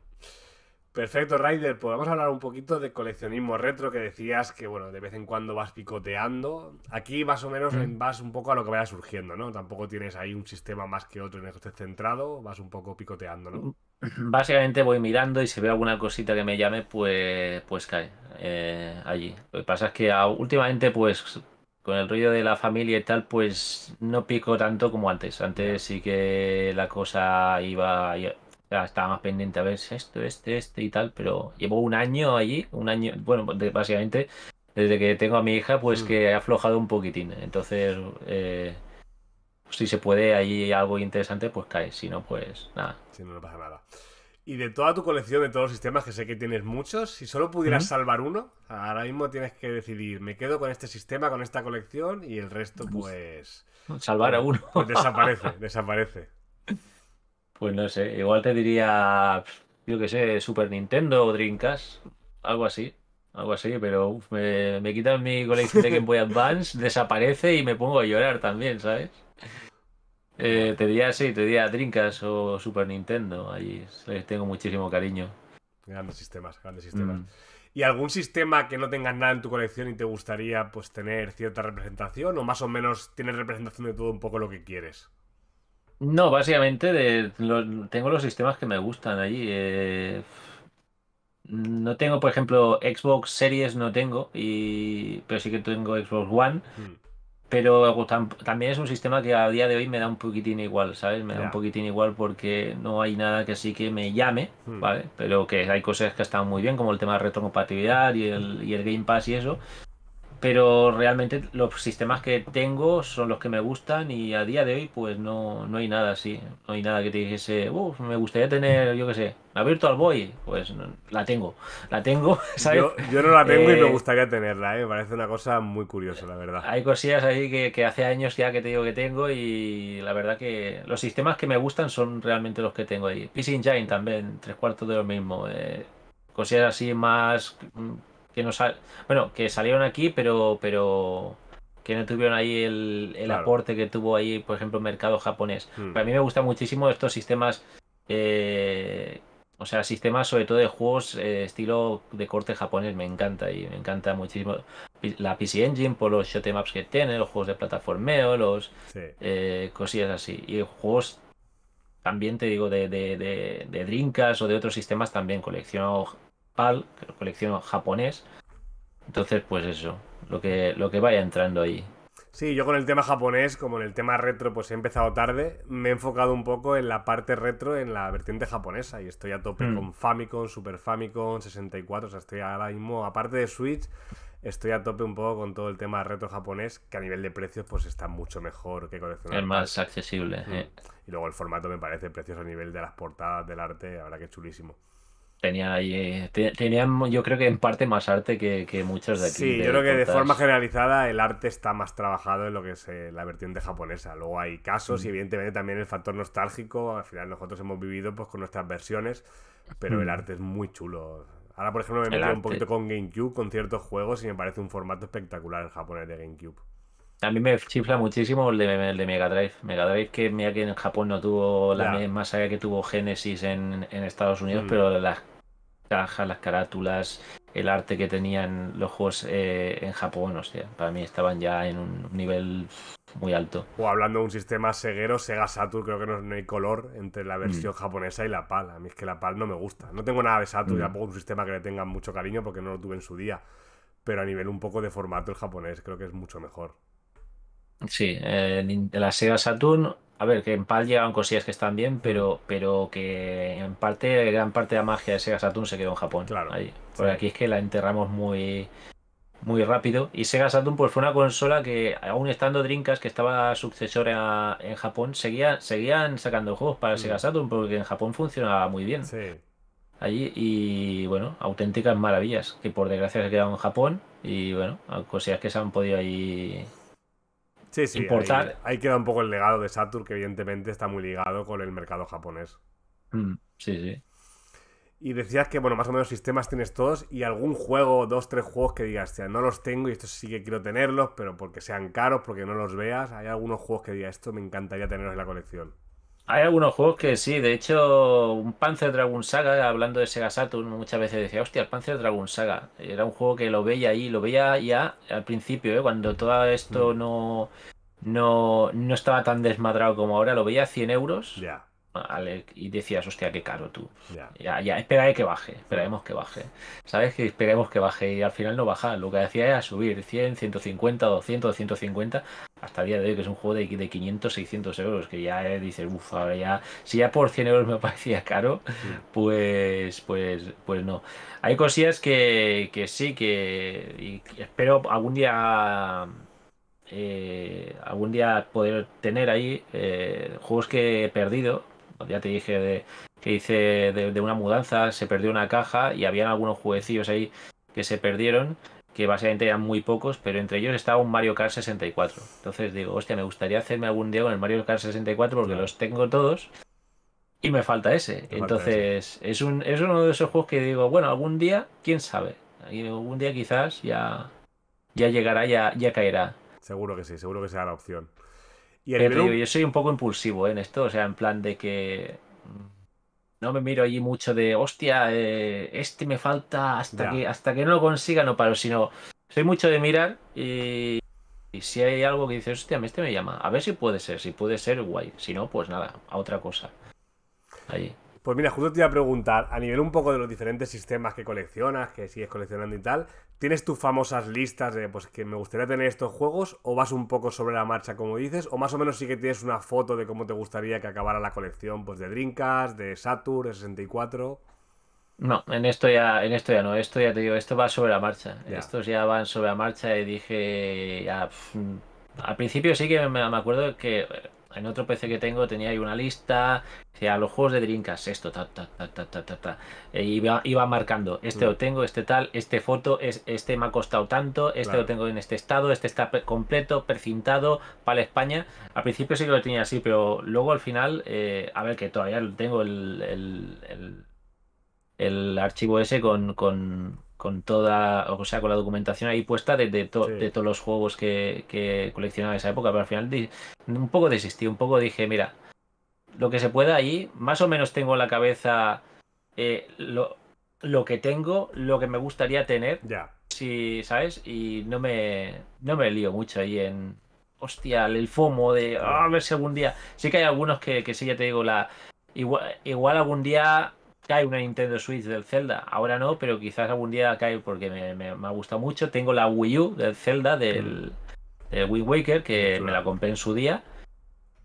Perfecto, Ryder. Pues vamos a hablar un poquito de coleccionismo retro que decías que, bueno, de vez en cuando vas picoteando. Aquí más o menos mm. vas un poco a lo que vaya surgiendo, ¿no? Tampoco tienes ahí un sistema más que otro en el estés centrado, vas un poco picoteando, ¿no? Mm. (clears throat) Básicamente voy mirando y si veo alguna cosita que me llame, pues, pues cae eh, allí. Lo que pasa es que últimamente, pues, con el ruido de la familia y tal, pues no pico tanto como antes. Antes sí que la cosa iba estaba más pendiente a ver esto, este, este y tal, pero llevo un año allí, un año, bueno, básicamente desde que tengo a mi hija, pues mm. que he aflojado un poquitín. Entonces, eh, si se puede allí algo interesante, pues cae, si no, pues nada. Si no, no pasa nada. Y de toda tu colección, de todos los sistemas, que sé que tienes muchos, si solo pudieras salvar uno, ahora mismo tienes que decidir, me quedo con este sistema, con esta colección, y el resto, pues... Salvar a pues uno. Pues desaparece, desaparece. Pues no sé, igual te diría, yo que sé, Super Nintendo o Dreamcast, algo así, algo así, pero me, quitan mi colección de Game Boy Advance, (laughs) desaparece y me pongo a llorar también, ¿sabes? Eh, te diría, sí, te diría Dreamcast o Super Nintendo, ahí les tengo muchísimo cariño. Grandes sistemas, grandes sistemas. Mm. ¿Y algún sistema que no tengas nada en tu colección y te gustaría pues tener cierta representación o más o menos tienes representación de todo un poco lo que quieres? No, básicamente de, tengo los sistemas que me gustan allí. Eh, no tengo, por ejemplo, Xbox Series, no tengo, y, pero sí que tengo Xbox One. Hmm. Pero también es un sistema que a día de hoy me da un poquitín igual, ¿sabes? Me da un poquitín igual porque no hay nada que sí que me llame, hmm. ¿vale? Pero que hay cosas que están muy bien, como el tema de retrocompatibilidad y el, y el Game Pass y eso pero realmente los sistemas que tengo son los que me gustan y a día de hoy pues no, no hay nada así, no hay nada que te dijese, me gustaría tener, yo qué sé, la Virtual Boy, pues la tengo, la tengo, (laughs) Yo, no la tengo y me eh, gustaría tenerla, ¿eh? me parece una cosa muy curiosa, la verdad. Hay cosillas ahí que, hace años ya que te digo que tengo y la verdad que los sistemas que me gustan son realmente los que tengo ahí. PC Engine también, tres cuartos de lo mismo, eh, cosillas así más mm, que no bueno, que salieron aquí, pero, pero que no tuvieron ahí el, aporte que tuvo ahí, por ejemplo, el mercado japonés. Hmm. Para mí me gustan muchísimo estos sistemas, eh, o sea, sistemas sobre todo de juegos eh, estilo de corte japonés, me encanta y me encanta muchísimo la PC Engine por los shot maps que tiene, los juegos de plataformeo, los eh, cosillas así. Y juegos también te digo de, de, o de otros sistemas también colecciono PAL, que lo colecciono japonés. Entonces, pues eso, lo que, lo que vaya entrando ahí. Sí, yo con el tema japonés, como en el tema retro, pues he empezado tarde, me he enfocado un poco en la parte retro, en la vertiente japonesa, y estoy a tope mm. con Famicom, Super Famicom, 64, o sea, estoy ahora mismo, aparte de Switch, estoy a tope un poco con todo el tema retro japonés, que a nivel de precios, pues está mucho mejor que coleccionar. Es más accesible. Mm. Eh. Y luego el formato me parece precioso a nivel de las portadas, del arte, ahora que es chulísimo. Eh, tenían ahí, yo creo que en parte más arte que, muchos de aquí. Sí, yo creo que de forma generalizada el arte está más trabajado en lo que es eh, la vertiente japonesa. Luego hay casos y mm. evidentemente también el factor nostálgico, al final nosotros hemos vivido pues con nuestras versiones, pero el mm. arte es muy chulo. Ahora, por ejemplo, me meto un poquito con GameCube, con ciertos juegos y me parece un formato espectacular el japonés de GameCube. A mí me chifla muchísimo el de, el de, Mega Drive. Mega Drive que mira que en Japón no tuvo la misma saga que tuvo Genesis en, Estados Unidos, mm. pero las cajas, las carátulas, el arte que tenían los juegos eh, en Japón, sea, para mí estaban ya en un nivel muy alto. O hablando de un sistema seguero, Sega Saturn, creo que no, hay color entre la versión mm. japonesa y la PAL. A mí es que la PAL no me gusta. No tengo nada de Saturn, mm. tampoco un sistema que le tenga mucho cariño porque no lo tuve en su día. Pero a nivel un poco de formato el japonés creo que es mucho mejor. Sí, eh, la Sega Saturn, a ver, que en PAL llegaban cosillas que están bien, pero, pero que en parte, gran parte de la magia de Sega Saturn se quedó en Japón. Claro. Ahí. Porque aquí es que la enterramos muy, muy rápido. Y Sega Saturn pues fue una consola que, aún estando drinkas que estaba sucesora en Japón, seguía, seguían sacando juegos para Sega Saturn porque en Japón funcionaba muy bien. Sí. Allí y, bueno, auténticas maravillas que por desgracia se quedaron en Japón y, bueno, cosillas que se han podido ahí Sí, sí. Importar. Ahí, queda un poco el legado de Saturn, que evidentemente está muy ligado con el mercado japonés. Mm, sí, sí. Y decías que, bueno, más o menos sistemas tienes todos y algún juego, dos, tres juegos que digas, no los tengo y estos sí que quiero tenerlos, pero porque sean caros, porque no los veas. ¿Hay algunos juegos que digas, esto me encantaría tenerlos en la colección? Hay algunos juegos que sí, de hecho, un Panzer Dragon Saga, hablando de Sega Saturn, muchas veces decía, hostia, el Panzer Dragon Saga. Era un juego que lo veía ahí, lo veía ya al principio, ¿eh? cuando todo esto mm. no, no, no estaba tan desmadrado como ahora, lo veía a 100 euros. Ya y decías, hostia, qué caro tú. Ya, ya, espera eh, que baje, esperemos que baje. ¿Sabes? Que esperemos que baje y al final no baja. Lo que decía era subir 100, 150, 200, 250, hasta el día de hoy, que es un juego de, de 500, 600 euros, que ya eh, dices, uff, ahora ya, si ya por 100 euros me (laughs) parecía caro, mm. pues, pues, pues no. Hay cosillas que, sí, que, espero algún día eh, algún día poder tener ahí juegos que he perdido pues ya te dije, de, que hice de, una mudanza, se perdió una caja y habían algunos jueguecillos ahí que se perdieron, que básicamente eran muy pocos, pero entre ellos estaba un Mario Kart 64. Entonces digo, hostia, me gustaría hacerme algún día con el Mario Kart 64 porque los tengo todos. Y me falta ese. Entonces, Es, un, es uno de esos juegos que digo, bueno, algún día, quién sabe. Algún día quizás ya, ya llegará, ya, ya caerá. Seguro que sí, seguro que será la opción yo soy un poco impulsivo ¿eh? en esto, o sea, en plan de que mm, no me miro allí mucho de hostia, eh, este me falta hasta que hasta que no lo consiga, no paro, sino soy mucho de mirar y, si hay algo que dices, hostia, este me llama, a ver si puede ser, si puede ser, guay, si no, pues nada, a otra cosa. Ahí. Pues mira, justo te iba a preguntar, a nivel un poco de los diferentes sistemas que coleccionas, que sigues coleccionando y tal, ¿tienes tus famosas listas de pues que me gustaría tener estos juegos? ¿O vas un poco sobre la marcha, como dices? ¿O más o menos sí que tienes una foto de cómo te gustaría que acabara la colección pues de Drinkas, de Saturn, de 64? No, en esto ya, en esto ya no, esto ya te digo, esto va sobre la marcha. Estos ya van sobre la marcha y dije al principio sí que me acuerdo que en otro PC que tengo tenía ahí una lista, sea, los juegos de drinkas. esto, ta, ta, ta, ta, ta, ta, ta. E iba, marcando, este lo mm. tengo, este tal, este foto, es, este me ha costado tanto, este lo tengo en este estado, este está completo, precintado, para España. Al principio sí que lo tenía así, pero luego al final, eh, a ver que todavía tengo el, archivo ese con con toda, o sea, con la documentación ahí puesta de, todos los juegos que, que, coleccionaba esa época, pero al final un poco desistí, un poco dije, mira, lo que se pueda ahí, más o menos tengo en la cabeza eh, lo, que tengo, lo que me gustaría tener, ya. si, ¿sabes? Y no me, no me lío mucho ahí en, hostia, el FOMO de, a ver si algún día, sí que hay algunos que, sí, ya te digo, la... igual algún día cae una Nintendo Switch del Zelda. Ahora no, pero quizás algún día cae porque me, me, ha gustado mucho. Tengo la Wii U del Zelda, del, mm. Wii Waker, que me la compré en su día.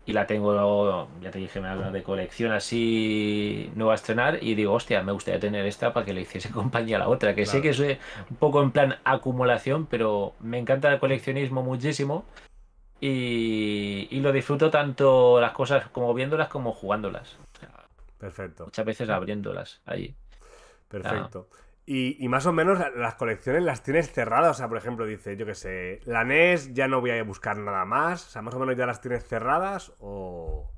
Y la tengo, ya te dije, me la de colección así no va a estrenar. Y digo, hostia, me gustaría tener esta para que le hiciese (laughs) compañía a la otra. Que sé que soy un poco en plan acumulación, pero me encanta el coleccionismo muchísimo. Y, lo disfruto tanto las cosas como viéndolas como jugándolas. Perfecto. Muchas veces abriéndolas ahí. Perfecto. Y, y, más o menos las colecciones las tienes cerradas. O sea, por ejemplo, dice, yo qué sé, la NES ya no voy a buscar nada más. O sea, más o menos ya las tienes cerradas o...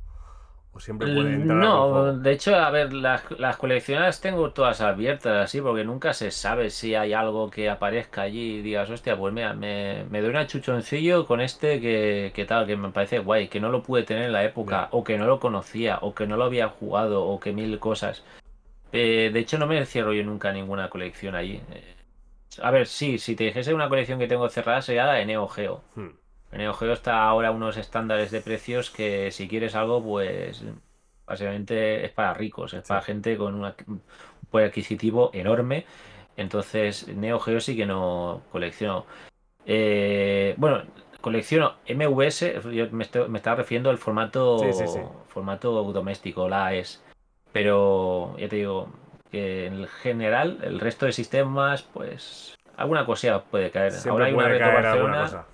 ¿O siempre mm, entrar? No, de hecho, a ver, las, las coleccionadas tengo todas abiertas así, porque nunca se sabe si hay algo que aparezca allí y digas, hostia, pues me, me doy un chuchoncillo con este que, que, tal, que me parece guay, que no lo pude tener en la época, o que no lo conocía, o que no lo había jugado, o que mil cosas. Eh, de hecho, no me encierro yo nunca ninguna colección allí. Eh, a ver, sí, si te dijese una colección que tengo cerrada sería la de Neo Geo. Hmm. Neo Geo está ahora unos estándares de precios que si quieres algo, pues básicamente es para ricos, es para gente con un poder adquisitivo enorme. Entonces, Neo Geo sí que no colecciono. Eh, bueno, colecciono MVS, yo me, estaba refiriendo al formato, formato doméstico, la AES Pero ya te digo, que en general, el resto de sistemas, pues alguna cosilla puede caer. Ahora hay una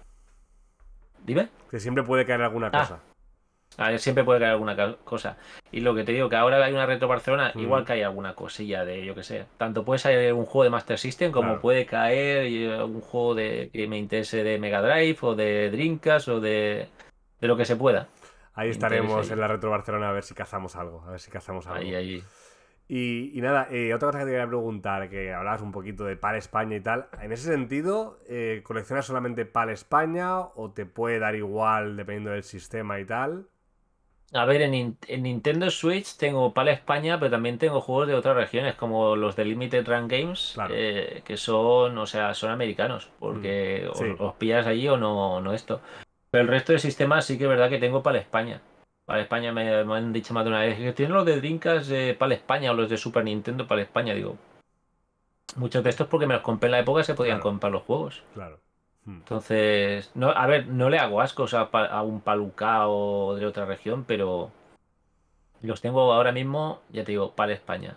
Dime. Que siempre puede caer alguna ah. cosa. Ah, siempre puede caer alguna cosa. Y lo que te digo, que ahora hay una Retro Barcelona, mm. igual cae alguna cosilla de, yo que sé. Tanto puede salir un juego de Master System como puede caer eh, un juego de que me interese de Mega Drive o de drinkas o de, de lo que se pueda. Ahí estaremos en la Retro Barcelona a ver si cazamos algo, a ver si cazamos algo. Ahí, ahí. Y, nada, eh, otra cosa que te quería preguntar, que hablabas un poquito de PAL España y tal, en ese sentido, eh, ¿coleccionas solamente PAL España o te puede dar igual dependiendo del sistema y tal? A ver, en, Nintendo Switch tengo PAL España, pero también tengo juegos de otras regiones, como los de Limited Run Games, eh, que son, o sea, son americanos, porque mm, os, pillas allí o no, esto. Pero el resto de sistemas sí que es verdad que tengo PAL España. Para España me, han dicho más de una vez que tienen los de Drinkas eh, para España o los de Super Nintendo para España. Digo, muchos de estos porque me los compré en la época se podían comprar los juegos. Claro. Hmm. Entonces, no, a ver, no le hago ascos a, a un o de otra región, pero los tengo ahora mismo, ya te digo, para España,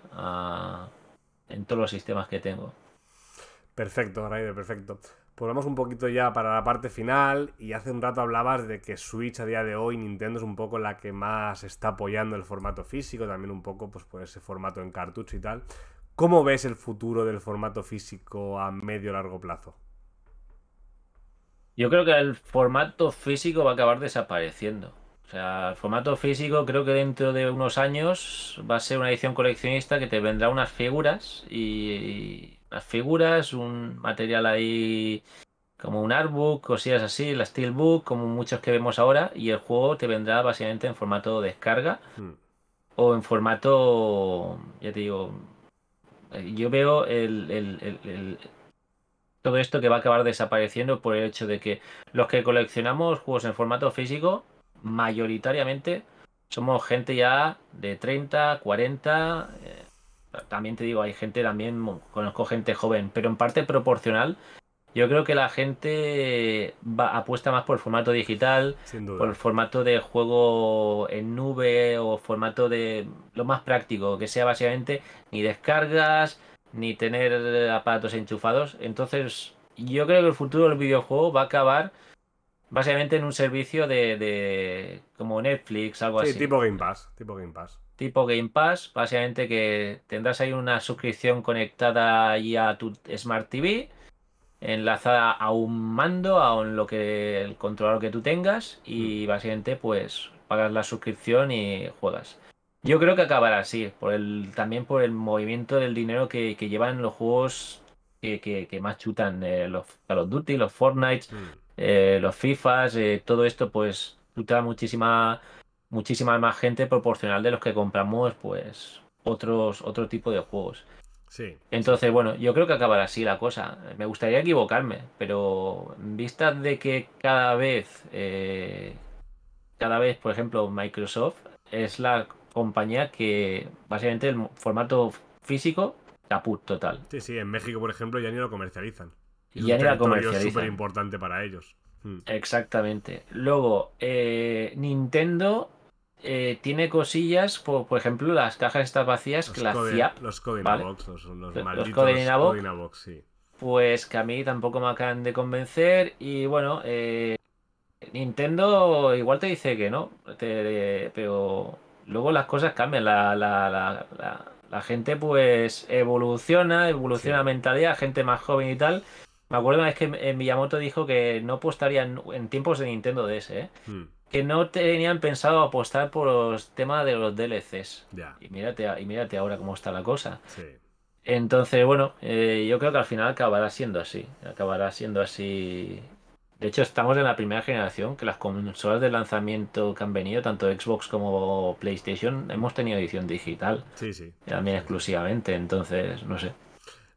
en todos los sistemas que tengo. Perfecto, Raider, perfecto. Pues vamos un poquito ya para la parte final y hace un rato hablabas de que Switch a día de hoy Nintendo es un poco la que más está apoyando el formato físico, también un poco pues por ese formato en cartucho y tal. ¿Cómo ves el futuro del formato físico a medio largo plazo? Yo creo que el formato físico va a acabar desapareciendo. O sea, el formato físico creo que dentro de unos años va a ser una edición coleccionista que te vendrá unas figuras y, las figuras, un material ahí como un artbook, cosillas así, la steelbook, como muchos que vemos ahora, y el juego te vendrá básicamente en formato descarga hmm. o en formato, ya te digo, eh, yo veo el, todo esto que va a acabar desapareciendo por el hecho de que los que coleccionamos juegos en formato físico, mayoritariamente, somos gente ya de 30, 40 también te digo, hay gente también, conozco gente joven, pero en parte proporcional. Yo creo que la gente va, apuesta más por el formato digital, por el formato de juego en nube o formato de lo más práctico, que sea básicamente ni descargas, ni tener aparatos enchufados. Entonces, yo creo que el futuro del videojuego va a acabar básicamente en un servicio de, como Netflix, algo así. Sí, tipo Game Pass, tipo Game Pass tipo Game Pass, básicamente que tendrás ahí una suscripción conectada ya a tu Smart TV, enlazada a un mando, a un, lo que el controlador que tú tengas y mm. básicamente pues pagas la suscripción y juegas. Yo creo que acabará así, por el, también por el movimiento del dinero que, llevan los juegos que, más chutan, eh, los Duty, los Fortnite, mm. eh, los FIFAs, eh, todo esto pues chuta muchísima muchísima más gente proporcional de los que compramos pues otros otro tipo de juegos. Sí. Entonces, bueno, yo creo que acabará así la cosa. Me gustaría equivocarme, pero en vista de que cada vez, eh, cada vez, por ejemplo, Microsoft es la compañía que básicamente el formato físico caput total. Sí, sí, en México, por ejemplo, ya ni lo comercializan. y ya ni la comercializan. Es súper importante para ellos. Hmm. Exactamente. Luego, eh, Nintendo eh, tiene cosillas, por, ejemplo, las cajas estas vacías los que Los Codinabox, los, Codinabox, sí. Pues que a mí tampoco me acaban de convencer. Y bueno, eh, Nintendo igual te dice que no, pero luego las cosas cambian. La, gente pues evoluciona, evoluciona la mentalidad, gente más joven y tal. Me acuerdo una vez que eh, Miyamoto dijo que no postaría en, tiempos de Nintendo DS, ¿eh? Hmm que no tenían pensado apostar por los temas de los DLCs. Y, mírate, y mírate ahora cómo está la cosa. Sí. Entonces, bueno, eh, yo creo que al final acabará siendo así. Acabará siendo así. De hecho, estamos en la primera generación que las consolas de lanzamiento que han venido, tanto Xbox como PlayStation, hemos tenido edición digital. Sí, sí. También exclusivamente, entonces, no sé.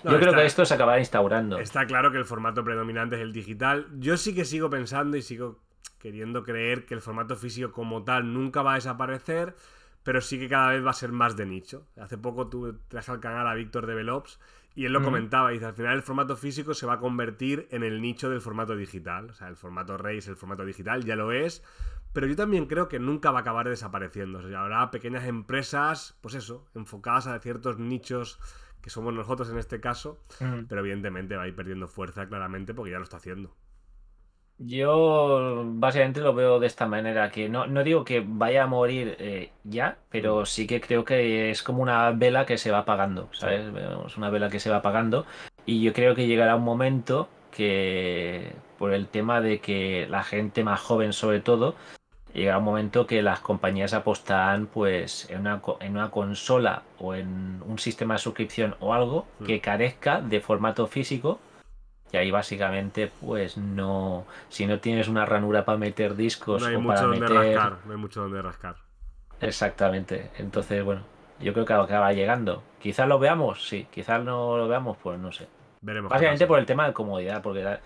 Yo creo que esto se acabará instaurando. Está claro que el formato predominante es el digital. Yo sí que sigo pensando y sigo queriendo creer que el formato físico como tal nunca va a desaparecer, pero sí que cada vez va a ser más de nicho. Hace poco tú traje al canal a Víctor de y él lo mm. comentaba, y dice, al final el formato físico se va a convertir en el nicho del formato digital, o sea, el formato Race, el formato digital, ya lo es, pero yo también creo que nunca va a acabar desapareciendo, o sea, habrá pequeñas empresas, pues eso, enfocadas a ciertos nichos que somos nosotros en este caso, mm. pero evidentemente va a ir perdiendo fuerza claramente porque ya lo está haciendo. Yo básicamente lo veo de esta manera, que no, digo que vaya a morir eh, ya, pero mm. sí que creo que es como una vela que se va apagando, ¿sabes? Es una vela que se va apagando y yo creo que llegará un momento que por el tema de que la gente más joven sobre todo, llegará un momento que las compañías apostarán pues en una, en una consola o en un sistema de suscripción o algo mm. que carezca de formato físico y ahí básicamente, pues no. Si no tienes una ranura para meter discos no hay mucho donde rascar, hay mucho donde rascar. Exactamente. Entonces, bueno, yo creo que acaba llegando. Quizás lo veamos, sí. Quizás no lo veamos, pues no sé. Veremos. Básicamente por el tema de comodidad, porque ya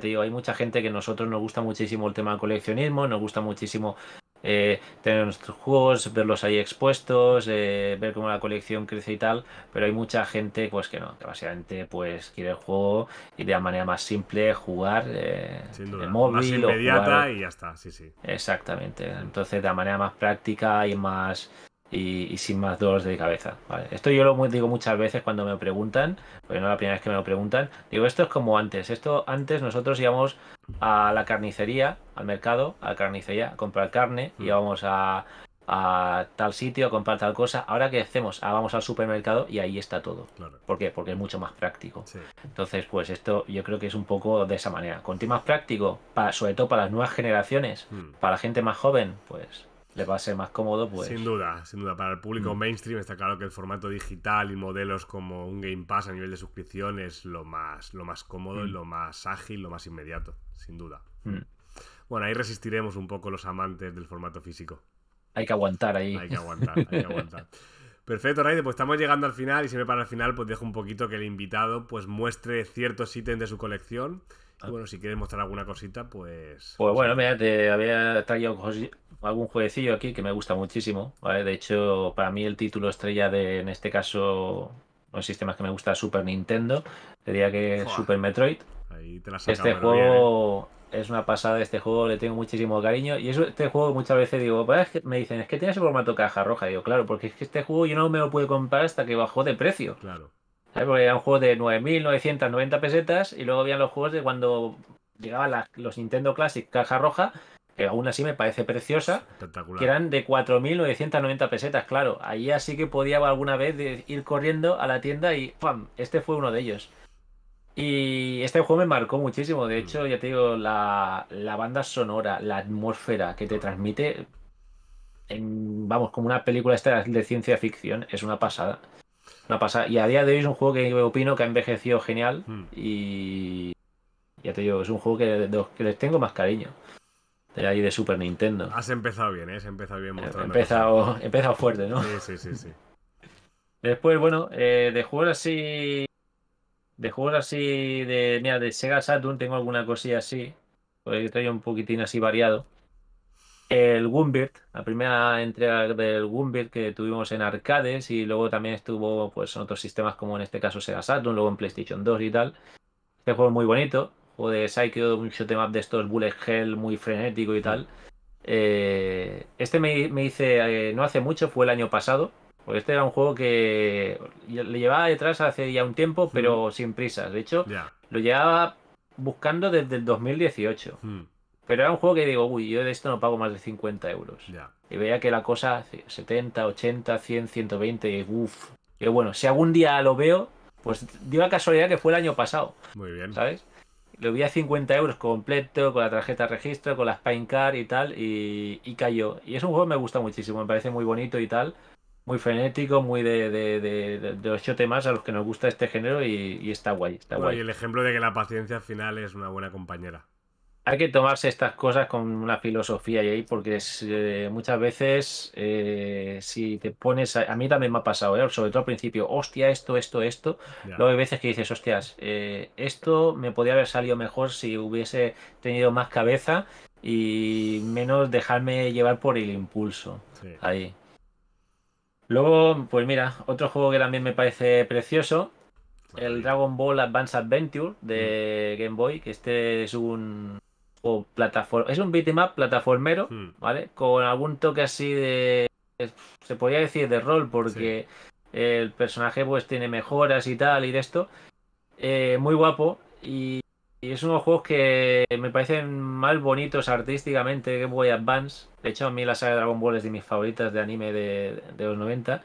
te digo, hay mucha gente que a nosotros nos gusta muchísimo el tema del coleccionismo, nos gusta muchísimo eh, tener nuestros juegos, verlos ahí expuestos, eh, ver cómo la colección crece y tal, pero hay mucha gente pues que no, que básicamente pues quiere el juego y de la manera más simple jugar eh, móvil. Más inmediata y ya está, sí, sí. Exactamente, entonces de la manera más práctica y más y, sin más dolores de cabeza. Esto yo lo digo muchas veces cuando me preguntan, porque no es la primera vez que me lo preguntan, digo, esto es como antes, esto antes nosotros íbamos a la carnicería, al mercado, a la carnicería, a comprar carne, y mm. íbamos a, tal sitio a comprar tal cosa. Ahora que hacemos, ah, vamos al supermercado y ahí está todo. ¿Por qué? Porque es mucho más práctico. Entonces, pues esto yo creo que es un poco de esa manera. ti más práctico, sobre todo para las nuevas generaciones, mm. para la gente más joven, pues le va a ser más cómodo, pues. Sin duda, sin duda. Para el público mm. mainstream está claro que el formato digital y modelos como un Game Pass a nivel de suscripción es lo más, lo más cómodo, y mm. lo más ágil, lo más inmediato, sin duda. Mm. Bueno, ahí resistiremos un poco los amantes del formato físico. Hay que aguantar ahí. Hay que aguantar, hay que aguantar. (laughs) Perfecto, Raide, pues estamos llegando al final y siempre para el final pues dejo un poquito que el invitado pues muestre ciertos ítems de su colección. Y ah. bueno, si quieres mostrar alguna cosita, pues... Pues bueno, mira, te había traído algún jueguecillo aquí que me gusta muchísimo, De hecho, para mí el título estrella de, en este caso, los sistemas que me gusta, Super Nintendo, sería que es Super Metroid. este juego ¿eh? es una pasada, este juego le tengo muchísimo cariño. Y este juego muchas veces digo, me dicen, es que tiene ese formato caja roja. Digo, claro, porque es que este juego yo no me lo pude comprar hasta que bajó de precio. Claro. Porque era un juego de 9.990 pesetas y luego habían los juegos de cuando llegaban los Nintendo Classic caja roja que aún así me parece preciosa, que eran de 4.990 pesetas, claro. Ahí así que podía alguna vez ir corriendo a la tienda y ¡pam! Este fue uno de ellos. Y este juego me marcó muchísimo. De mm. hecho, ya te digo, la, la, banda sonora, la atmósfera que te transmite, vamos, como una película esta de ciencia ficción, es una pasada. Una pasada. Y a día de hoy es un juego que opino que ha envejecido genial mm. y ya te digo, es un juego que les tengo más cariño de ahí de Super Nintendo. Has empezado bien, ¿eh? Has empezado bien em, mostrando. Empezado, empezado fuerte, ¿no? Sí, sí, sí. sí. Después, bueno, eh, de juegos así. De juegos así de. Mira, de Sega Saturn tengo alguna cosilla así. Porque pues traigo un poquitín así variado. El Wombird, la primera entrega del Wombird que tuvimos en arcades y luego también estuvo pues en otros sistemas como en este caso Sega Saturn, luego en PlayStation 2 y tal. Este juego es muy bonito o de Psycho, un up de estos bullet hell muy frenético y tal. Eh, este me, hice eh, no hace mucho, fue el año pasado. Porque este era un juego que le llevaba detrás hace ya un tiempo, pero sin prisas. De hecho, lo llevaba buscando desde el 2018. Pero era un juego que digo, uy, yo de esto no pago más de 50 euros. Y veía que la cosa 70, 80, 100, 120, uff. Que bueno, si algún día lo veo, pues dio la casualidad que fue el año pasado. Muy bien. ¿Sabes? Lo vi a 50 euros completo, con la tarjeta registro, con la Spine Card y tal, y, cayó. Y es un juego que me gusta muchísimo, me parece muy bonito y tal. Muy frenético, muy de, de, de, de ocho temas a los que nos gusta este género y, está guay, está guay. Y el ejemplo de que la paciencia al final es una buena compañera hay que tomarse estas cosas con una filosofía y ahí, porque eh, muchas veces eh, si te pones. A, mí también me ha pasado, ¿eh? sobre todo al principio, hostia, esto, esto, esto. Luego hay veces que dices, hostias, eh, esto me podría haber salido mejor si hubiese tenido más cabeza y menos dejarme llevar por el impulso. Ahí. Luego, pues mira, otro juego que también me parece precioso el Dragon Ball Advance Adventure de Game Boy, que este es un, plataforma. Es un beatmap plataformero, hmm. ¿vale? Con algún toque así de. Se podría decir de rol, porque el personaje pues tiene mejoras y tal y de esto. Eh, muy guapo. Y, uno es unos juegos que me parecen mal bonitos artísticamente que Boy Advance. De hecho, a mí la saga de Dragon Ball es de mis favoritas de anime de, de los 90.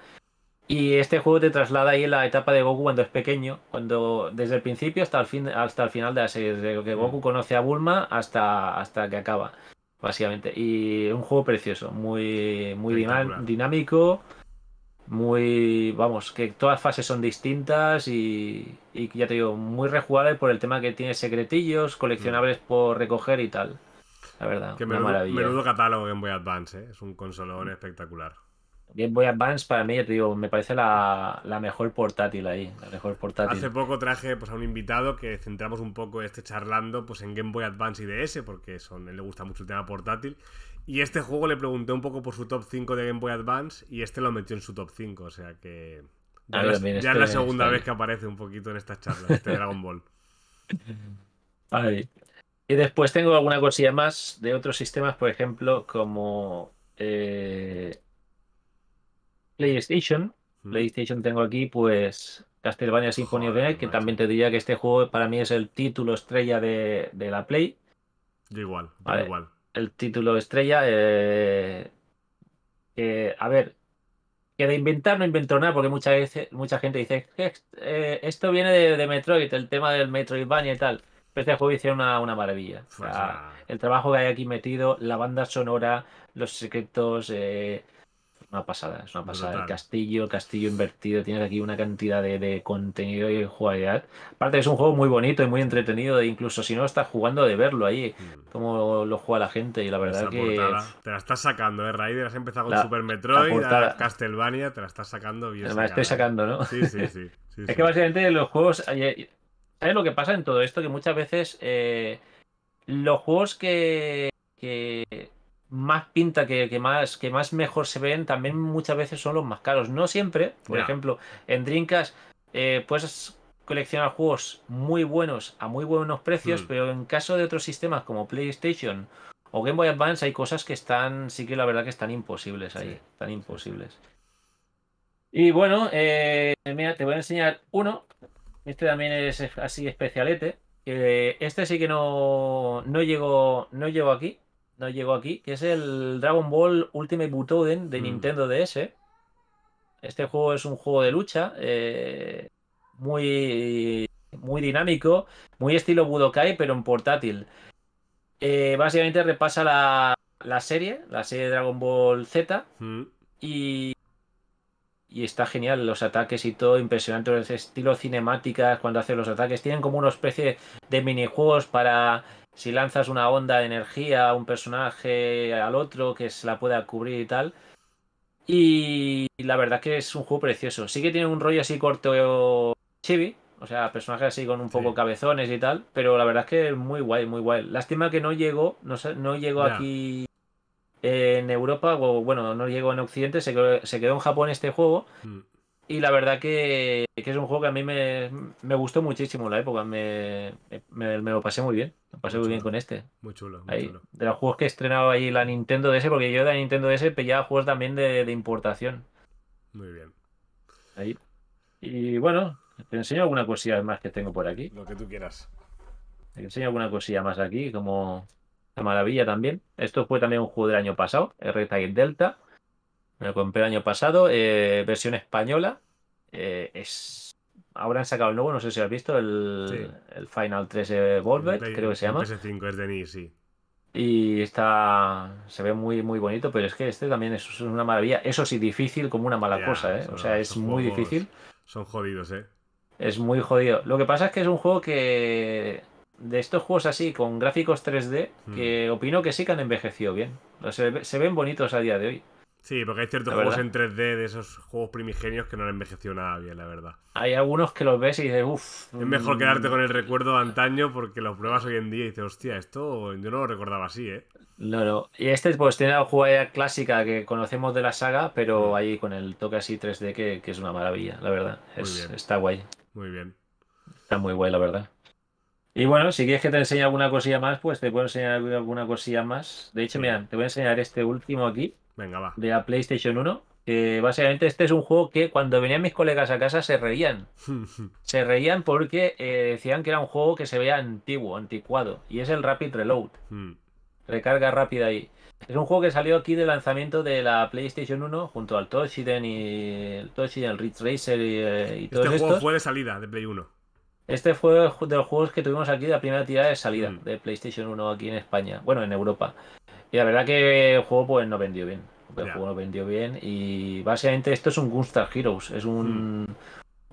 Y este juego te traslada ahí en la etapa de Goku cuando es pequeño, cuando desde el principio hasta el fin, hasta el final de la serie, desde que mm. Goku conoce a Bulma hasta, hasta que acaba, básicamente. Y un juego precioso, muy, muy dinámico, muy, vamos, que todas las fases son distintas y, ya te digo, muy rejugable por el tema que tiene secretillos, coleccionables mm. por recoger y tal. La verdad, que menudo, maravilla. Menudo catálogo en Boy Advance, ¿eh? es un consolón mm. espectacular. Game Boy Advance para mí, digo, me parece la, mejor portátil ahí, la mejor portátil. Hace poco traje pues, a un invitado que centramos un poco este charlando pues, en Game Boy Advance y DS, porque son, él le gusta mucho el tema portátil. Y este juego le pregunté un poco por su top 5 de Game Boy Advance y este lo metió en su top 5, o sea que... Ya, es, este la segunda vez que aparece un poquito en estas charlas, este Dragon Ball. (laughs) Y después tengo alguna cosilla más de otros sistemas, por ejemplo, como eh, PlayStation, mm. PlayStation tengo aquí pues Castlevania Symphony of the Night, que también te diría que este juego para mí es el título estrella de, de la Play. Da igual, da igual. El título estrella. Eh, eh... a ver, que de inventar no inventó nada, porque mucha, veces, mucha gente dice eh, esto viene de, Metroid, el tema del Metroidvania y tal. Pero este juego hicieron una, una maravilla. Pues el trabajo que hay aquí metido, la banda sonora, los secretos, eh, una pasada, es una pasada. El castillo, castillo invertido, tienes aquí una cantidad de, contenido y de jugabilidad. Aparte es un juego muy bonito y muy entretenido, e incluso si no estás jugando de verlo ahí, mm. cómo lo juega la gente y la verdad que... Te la estás sacando, ¿eh, Raider? Has empezado con Super Metroid, Castlevania, te la estás sacando bien. Me la estoy eh. sacando, ¿no? Sí, sí, sí. (laughs) es que básicamente los juegos... ¿Sabes lo que pasa en todo esto? Que muchas veces eh, los juegos que más pinta que, más que más mejor se ven también muchas veces son los más caros no siempre por ejemplo en Dreamcast eh, puedes coleccionar juegos muy buenos a muy buenos precios mm. pero en caso de otros sistemas como PlayStation o Game Boy Advance hay cosas que están sí que la verdad que están imposibles ahí están imposibles y bueno eh, mira te voy a enseñar uno este también es así especialete este sí que no no llegó no llegó aquí no llegó aquí, que es el Dragon Ball Ultimate Butoden de mm. Nintendo DS. Este juego es un juego de lucha eh, muy, muy dinámico, muy estilo Budokai, pero en portátil. Eh, básicamente repasa la, serie, la serie de Dragon Ball Z, mm. y, y está genial. Los ataques y todo, impresionante, el estilo cinemática cuando hace los ataques. Tienen como una especie de minijuegos para si lanzas una onda de energía a un personaje, al otro, que se la pueda cubrir y tal. Y la verdad es que es un juego precioso. Sí que tiene un rollo así corto chibi, o sea, personajes así con un poco cabezones y tal, pero la verdad es que es muy guay, muy guay. Lástima que no llegó, no, no llegó aquí en Europa, o bueno, no llegó en Occidente, se quedó, en Japón este juego. Mm. Y la verdad que, es un juego que a mí me, gustó muchísimo la época. Me, lo pasé muy bien. Lo pasé muy, bien con este. Muy chulo, muy De los juegos que estrenaba ahí la Nintendo DS, porque yo de la Nintendo DS pillaba juegos también de, importación. Muy bien. Ahí. Y bueno, te enseño alguna cosilla más que tengo por aquí. Lo que tú quieras. Te enseño alguna cosilla más aquí, como la maravilla también. Esto fue también un juego del año pasado, r Delta. Me lo compré el año pasado, eh, versión española. Eh, es... Ahora han sacado el nuevo, no sé si has visto, el, Final 3 eh, Volvet, creo que se llama. 5 es de sí. Y está. Se ve muy, muy bonito, pero es que este también es, una maravilla. Eso sí, difícil como una mala cosa, ¿eh? o sea, es muy difícil. Son jodidos, ¿eh? Es muy jodido. Lo que pasa es que es un juego que. De estos juegos así, con gráficos 3D, que mm. opino que sí que han envejecido bien. se ven bonitos a día de hoy. Sí, porque hay ciertos juegos en 3D de esos juegos primigenios que no han envejecido nada bien, la verdad. Hay algunos que los ves y dices, uff. Es mejor mm, quedarte con el recuerdo de antaño porque lo pruebas hoy en día y dices, hostia, esto yo no lo recordaba así, ¿eh? No, no. Y este pues tiene la jugada clásica que conocemos de la saga, pero mm. ahí con el toque así 3D que, es una maravilla, la verdad. está guay. Muy bien. Está muy guay, la verdad. Y bueno, si quieres que te enseñe alguna cosilla más, pues te puedo enseñar alguna cosilla más. De hecho, mira, te voy a enseñar este último aquí. Venga, va. De la PlayStation 1. Que básicamente este es un juego que cuando venían mis colegas a casa se reían. (laughs) se reían porque eh, decían que era un juego que se veía antiguo, anticuado. Y es el Rapid Reload. Hmm. Recarga rápida ahí. Es un juego que salió aquí del lanzamiento de la PlayStation 1 junto al Toshiden y el Toshiden, el Ridge Racer y, todo eh, este juego fue de salida de Play 1. Este fue de los juegos que tuvimos aquí de la primera tirada de salida hmm. de PlayStation 1 aquí en España, bueno, en Europa. Y la verdad que el juego pues no vendió bien. El juego no vendió bien y básicamente esto es un Gunstar Heroes, es un, hmm.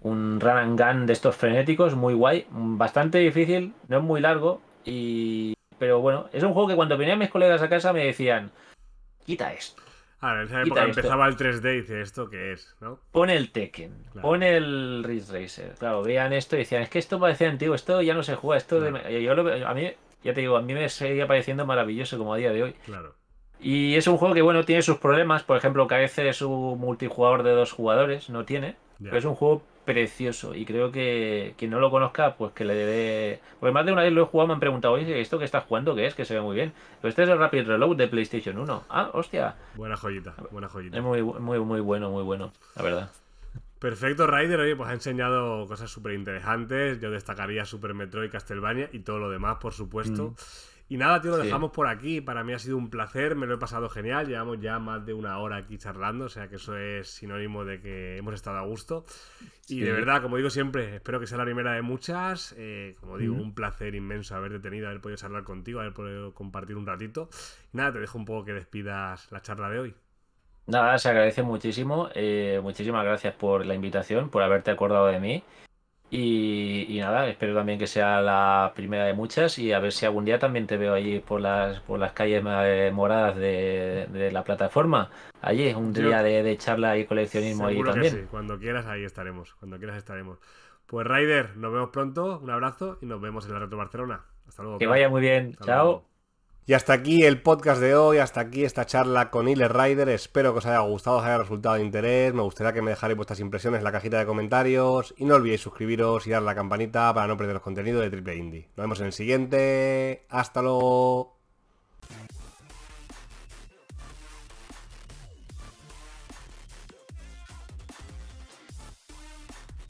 un run and gun de estos frenéticos, muy guay, bastante difícil, no es muy largo y... Pero bueno, es un juego que cuando venían mis colegas a casa me decían, quita esto. A ver, empezaba el 3D y dice, ¿esto qué es? ¿no? Pon el Tekken, pon el Ridge Racer. Claro, veían esto y decían, es que esto parece antiguo, esto ya no se juega, esto... A mí ya te digo, a mí me seguía pareciendo maravilloso como a día de hoy. Claro. Y es un juego que, bueno, tiene sus problemas. Por ejemplo, carece de su multijugador de dos jugadores, no tiene. Pero es un juego precioso y creo que quien no lo conozca, pues que le dé... Porque más de una vez lo he jugado, me han preguntado, oye, ¿esto que estás jugando qué es? Que se ve muy bien. Pero este es el Rapid Reload de PlayStation 1. Ah, hostia. Buena joyita, buena joyita. Es muy, muy, muy bueno, muy bueno, la verdad. Perfecto, Ryder. Oye, pues ha enseñado cosas súper interesantes. Yo destacaría Super Metroid, Castlevania y todo lo demás, por supuesto. Y nada, tío, lo dejamos por aquí. Para mí ha sido un placer, me lo he pasado genial. Llevamos ya más de una hora aquí charlando, o sea que eso es sinónimo de que hemos estado a gusto. Y de verdad, como digo siempre, espero que sea la primera de muchas. Eh, como digo, un placer inmenso haberte tenido, haber podido charlar contigo, haber podido compartir un ratito. nada, te dejo un poco que despidas la charla de hoy. Nada, se agradece muchísimo. Eh, muchísimas gracias por la invitación, por haberte acordado de mí. Y, nada, espero también que sea la primera de muchas y a ver si algún día también te veo allí por las, por las calles moradas de, la plataforma. Allí un día de, charla y coleccionismo y también. Sí. Cuando quieras ahí estaremos, cuando quieras estaremos. Pues Raider, nos vemos pronto, un abrazo y nos vemos en el Reto Barcelona. Hasta luego. Que vaya muy bien. Chao. Y hasta aquí el podcast de hoy, hasta aquí esta charla con Ile Rider. Espero que os haya gustado, os haya resultado de interés. Me gustaría que me dejarais vuestras impresiones en la cajita de comentarios. Y no olvidéis suscribiros y dar la campanita para no perder contenido de Triple Indie. Nos vemos en el siguiente. Hasta luego.